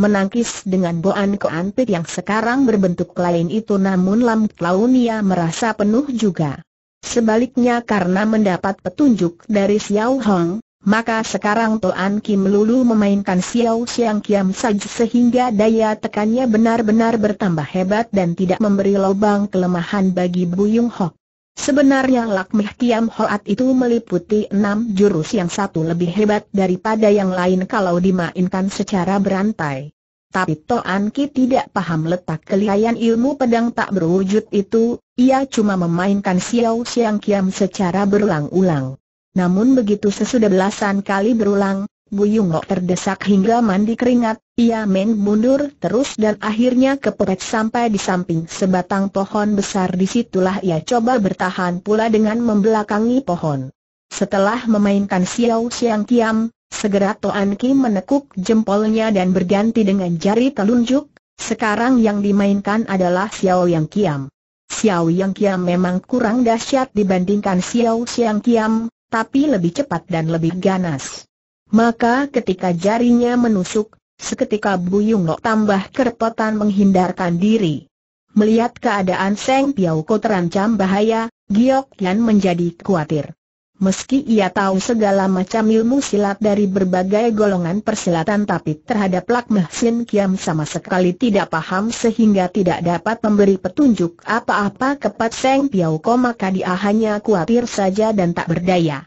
menangkis dengan boan keantik yang sekarang berbentuk lain itu namun Lam Klaunia merasa penuh juga. Sebaliknya karena mendapat petunjuk dari Xiao Hong, maka sekarang Toan Kim Lulu memainkan Xiao Xiang Kiam saja sehingga daya tekannya benar-benar bertambah hebat dan tidak memberi lubang kelemahan bagi Bu Buyung Hok. Sebenarnya Lakmi Kiam Hoat itu meliputi enam jurus yang satu lebih hebat daripada yang lain kalau dimainkan secara berantai. Tapi Toan Ki tidak paham letak kelihayan ilmu pedang tak berwujud itu, ia cuma memainkan Xiao Xiang Kiam secara berulang-ulang. Namun begitu sesudah belasan kali berulang, Bu Yung Lok terdesak hingga mandi keringat, ia main mundur terus dan akhirnya kepepet sampai di samping sebatang pohon besar disitulah ia coba bertahan pula dengan membelakangi pohon. Setelah memainkan Xiao Xiang Kiam, segera Toan Kim menekuk jempolnya dan berganti dengan jari telunjuk, sekarang yang dimainkan adalah Xiao Yang Kiam. Xiao Yang Kiam memang kurang dahsyat dibandingkan Xiao Xiang Kiam, tapi lebih cepat dan lebih ganas. Maka ketika jarinya menusuk, seketika Buyung Lok tambah kerepotan menghindarkan diri. Melihat keadaan Seng Piau Ko terancam bahaya, Giok Yan menjadi khawatir. Meski ia tahu segala macam ilmu silat dari berbagai golongan persilatan tapi terhadap Lakmeh Sin Kiam sama sekali tidak paham sehingga tidak dapat memberi petunjuk apa-apa kepada Seng Piau maka dia hanya khawatir saja dan tak berdaya.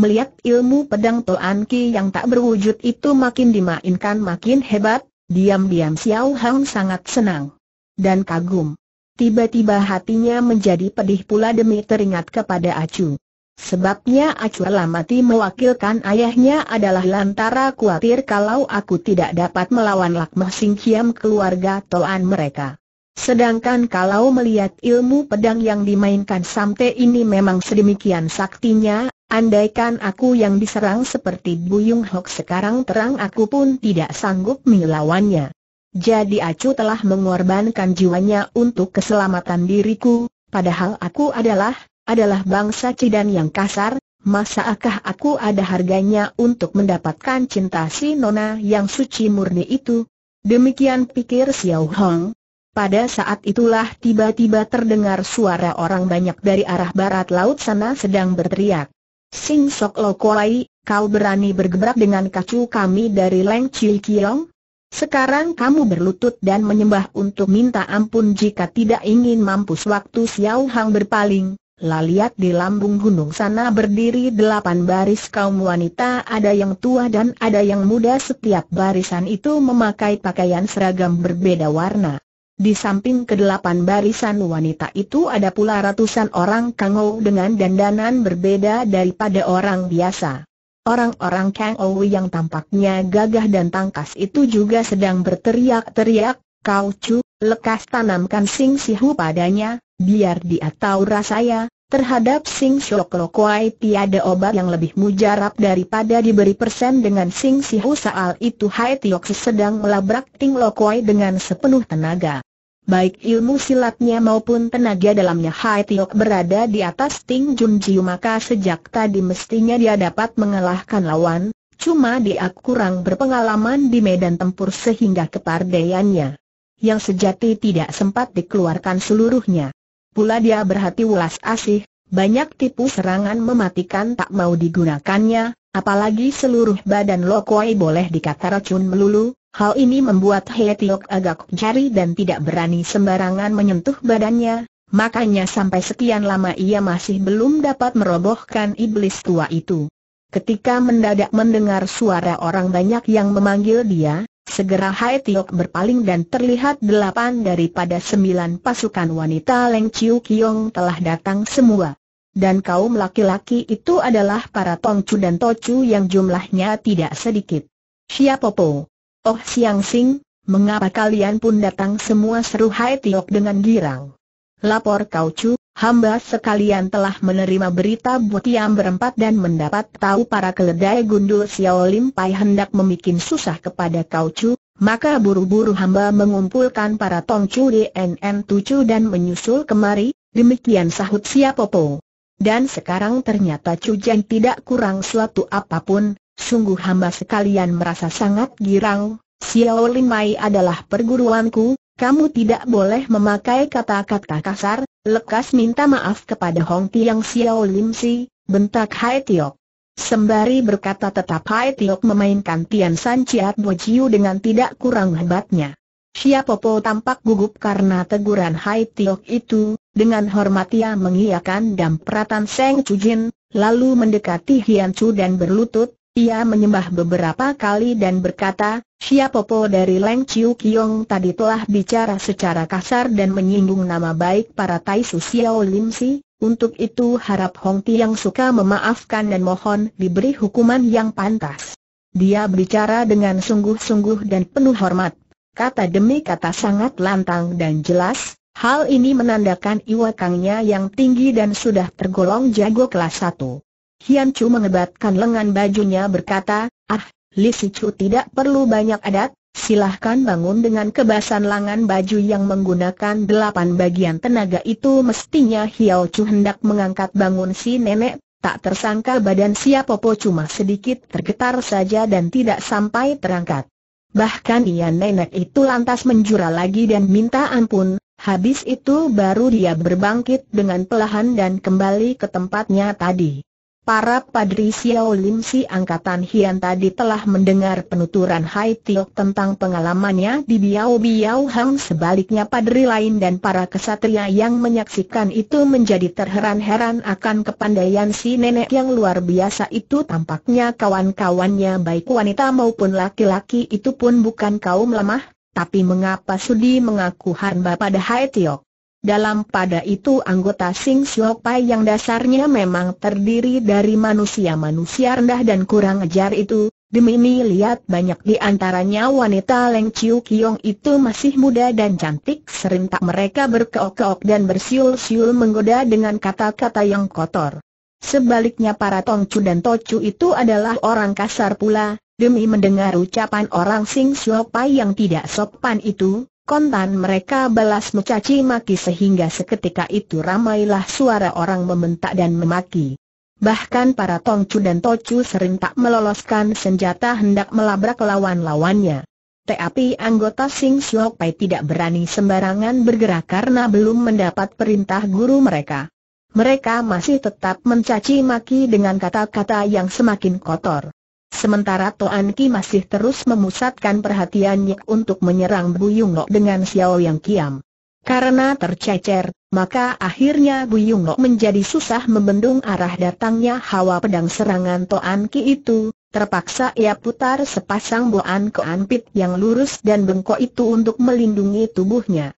Melihat ilmu pedang Toan Ki yang tak berwujud itu makin dimainkan makin hebat, diam-diam Xiao Hang sangat senang. Dan kagum. Tiba-tiba hatinya menjadi pedih pula demi teringat kepada Acu. Sebabnya Acu Lamati mewakilkan ayahnya adalah lantara khawatir kalau aku tidak dapat melawan Lakmah Singkiam keluarga Toan mereka. Sedangkan kalau melihat ilmu pedang yang dimainkan Samte ini memang sedemikian saktinya, Andaikan aku yang diserang seperti Buyung Hok sekarang terang aku pun tidak sanggup melawannya. Jadi Acu telah mengorbankan jiwanya untuk keselamatan diriku, padahal aku adalah, adalah bangsa Cidan yang kasar, masakah aku ada harganya untuk mendapatkan cinta si Nona yang suci murni itu? Demikian pikir Xiao Hong. Pada saat itulah tiba-tiba terdengar suara orang banyak dari arah barat laut sana sedang berteriak. Sing Sok Lo Kuai, kau berani bergebrak dengan kacu kami dari Leng Chui Kiong? Sekarang kamu berlutut dan menyembah untuk minta ampun jika tidak ingin mampus waktu Xiao Hang berpaling. Laliat di lambung gunung sana berdiri delapan baris kaum wanita ada yang tua dan ada yang muda setiap barisan itu memakai pakaian seragam berbeda warna. Di samping kedelapan barisan wanita itu ada pula ratusan orang kangou dengan dandanan berbeda daripada orang biasa. Orang-orang kangou yang tampaknya gagah dan tangkas itu juga sedang berteriak-teriak, kau cu, lekas tanamkan sing sihu padanya, biar dia tahu ya. terhadap sing syoklokwai tiada obat yang lebih mujarab daripada diberi persen dengan sing sihu Saal itu Hai Tiok sedang melabrak ting lokwai dengan sepenuh tenaga baik ilmu silatnya maupun tenaga dalamnya Hai Tiok berada di atas Ting Jun Jiu maka sejak tadi mestinya dia dapat mengalahkan lawan, cuma dia kurang berpengalaman di medan tempur sehingga kepardayannya yang sejati tidak sempat dikeluarkan seluruhnya. Pula dia berhati ulas asih, banyak tipu serangan mematikan tak mau digunakannya, apalagi seluruh badan Lokoi boleh dikata racun melulu, Hal ini membuat Hetiok agak jari dan tidak berani sembarangan menyentuh badannya, makanya sampai sekian lama ia masih belum dapat merobohkan iblis tua itu. Ketika mendadak mendengar suara orang banyak yang memanggil dia, segera Hetiok berpaling dan terlihat delapan daripada sembilan pasukan wanita Leng Chiu Kiong telah datang semua. Dan kaum laki-laki itu adalah para Chu dan Chu yang jumlahnya tidak sedikit. Siapa Po? Oh Siang Sing, mengapa kalian pun datang semua seru Hai Tiok dengan girang. Lapor Kau cu, hamba sekalian telah menerima berita buat Butiam berempat dan mendapat tahu para keledai gundul Xiao Lim Pai hendak memikin susah kepada Kau cu, maka buru-buru hamba mengumpulkan para Tong Cu DNN Tucu dan menyusul kemari, demikian sahut Siapopo. Dan sekarang ternyata Cu Cujan tidak kurang suatu apapun, sungguh hamba sekalian merasa sangat girang, Xiao Mai adalah perguruanku, kamu tidak boleh memakai kata-kata kasar, lekas minta maaf kepada Hong Tiang Xiao Lin Si, bentak Hai Tiok. Sembari berkata tetap Hai Tio memainkan Tian San Chiat Bo Jiu dengan tidak kurang hebatnya. Siapopo tampak gugup karena teguran Hai Tiok itu, dengan hormat ia mengiyakan dan peratan Seng Cujin, lalu mendekati Hian Chu dan berlutut, ia menyembah beberapa kali dan berkata, Siapopo dari Leng Chiu Kiong tadi telah bicara secara kasar dan menyinggung nama baik para Tai Su Xiao Lim Si, untuk itu harap Hong Ti yang suka memaafkan dan mohon diberi hukuman yang pantas. Dia berbicara dengan sungguh-sungguh dan penuh hormat. Kata demi kata sangat lantang dan jelas, hal ini menandakan iwakangnya yang tinggi dan sudah tergolong jago kelas satu." Hian Chu mengebatkan lengan bajunya berkata, Ah, Li si Chu tidak perlu banyak adat, silahkan bangun dengan kebasan lengan baju yang menggunakan delapan bagian tenaga itu mestinya Hiao Chu hendak mengangkat bangun si nenek, tak tersangka badan Siapopo cuma sedikit tergetar saja dan tidak sampai terangkat. Bahkan ia nenek itu lantas menjura lagi dan minta ampun, habis itu baru dia berbangkit dengan pelahan dan kembali ke tempatnya tadi. Para padri Xiao Lim si angkatan Hian tadi telah mendengar penuturan Hai Tiok tentang pengalamannya di Biao Biao Hang sebaliknya padri lain dan para kesatria yang menyaksikan itu menjadi terheran-heran akan kepandaian si nenek yang luar biasa itu tampaknya kawan-kawannya baik wanita maupun laki-laki itu pun bukan kaum lemah, tapi mengapa sudi mengaku hamba pada Hai Tiok? Dalam pada itu anggota Sing Siok yang dasarnya memang terdiri dari manusia-manusia rendah dan kurang ajar itu, demi lihat banyak di antaranya wanita Leng Chiu Kiong itu masih muda dan cantik serentak mereka berkeok-keok dan bersiul-siul menggoda dengan kata-kata yang kotor. Sebaliknya para Tongcu dan Tocu itu adalah orang kasar pula, demi mendengar ucapan orang Sing Siok yang tidak sopan itu, Kontan mereka balas mencaci maki sehingga seketika itu ramailah suara orang membentak dan memaki. Bahkan para Tongcu dan Tocu sering tak meloloskan senjata hendak melabrak lawan-lawannya. Tapi anggota Sing Siok Pai tidak berani sembarangan bergerak karena belum mendapat perintah guru mereka. Mereka masih tetap mencaci maki dengan kata-kata yang semakin kotor. Sementara Toan Ki masih terus memusatkan perhatiannya untuk menyerang Buyung Lo dengan Xiao yang kiam. Karena tercecer, maka akhirnya Buyung Lo menjadi susah membendung arah datangnya hawa pedang serangan Toan Ki itu, terpaksa ia putar sepasang boan keanpit yang lurus dan bengkok itu untuk melindungi tubuhnya.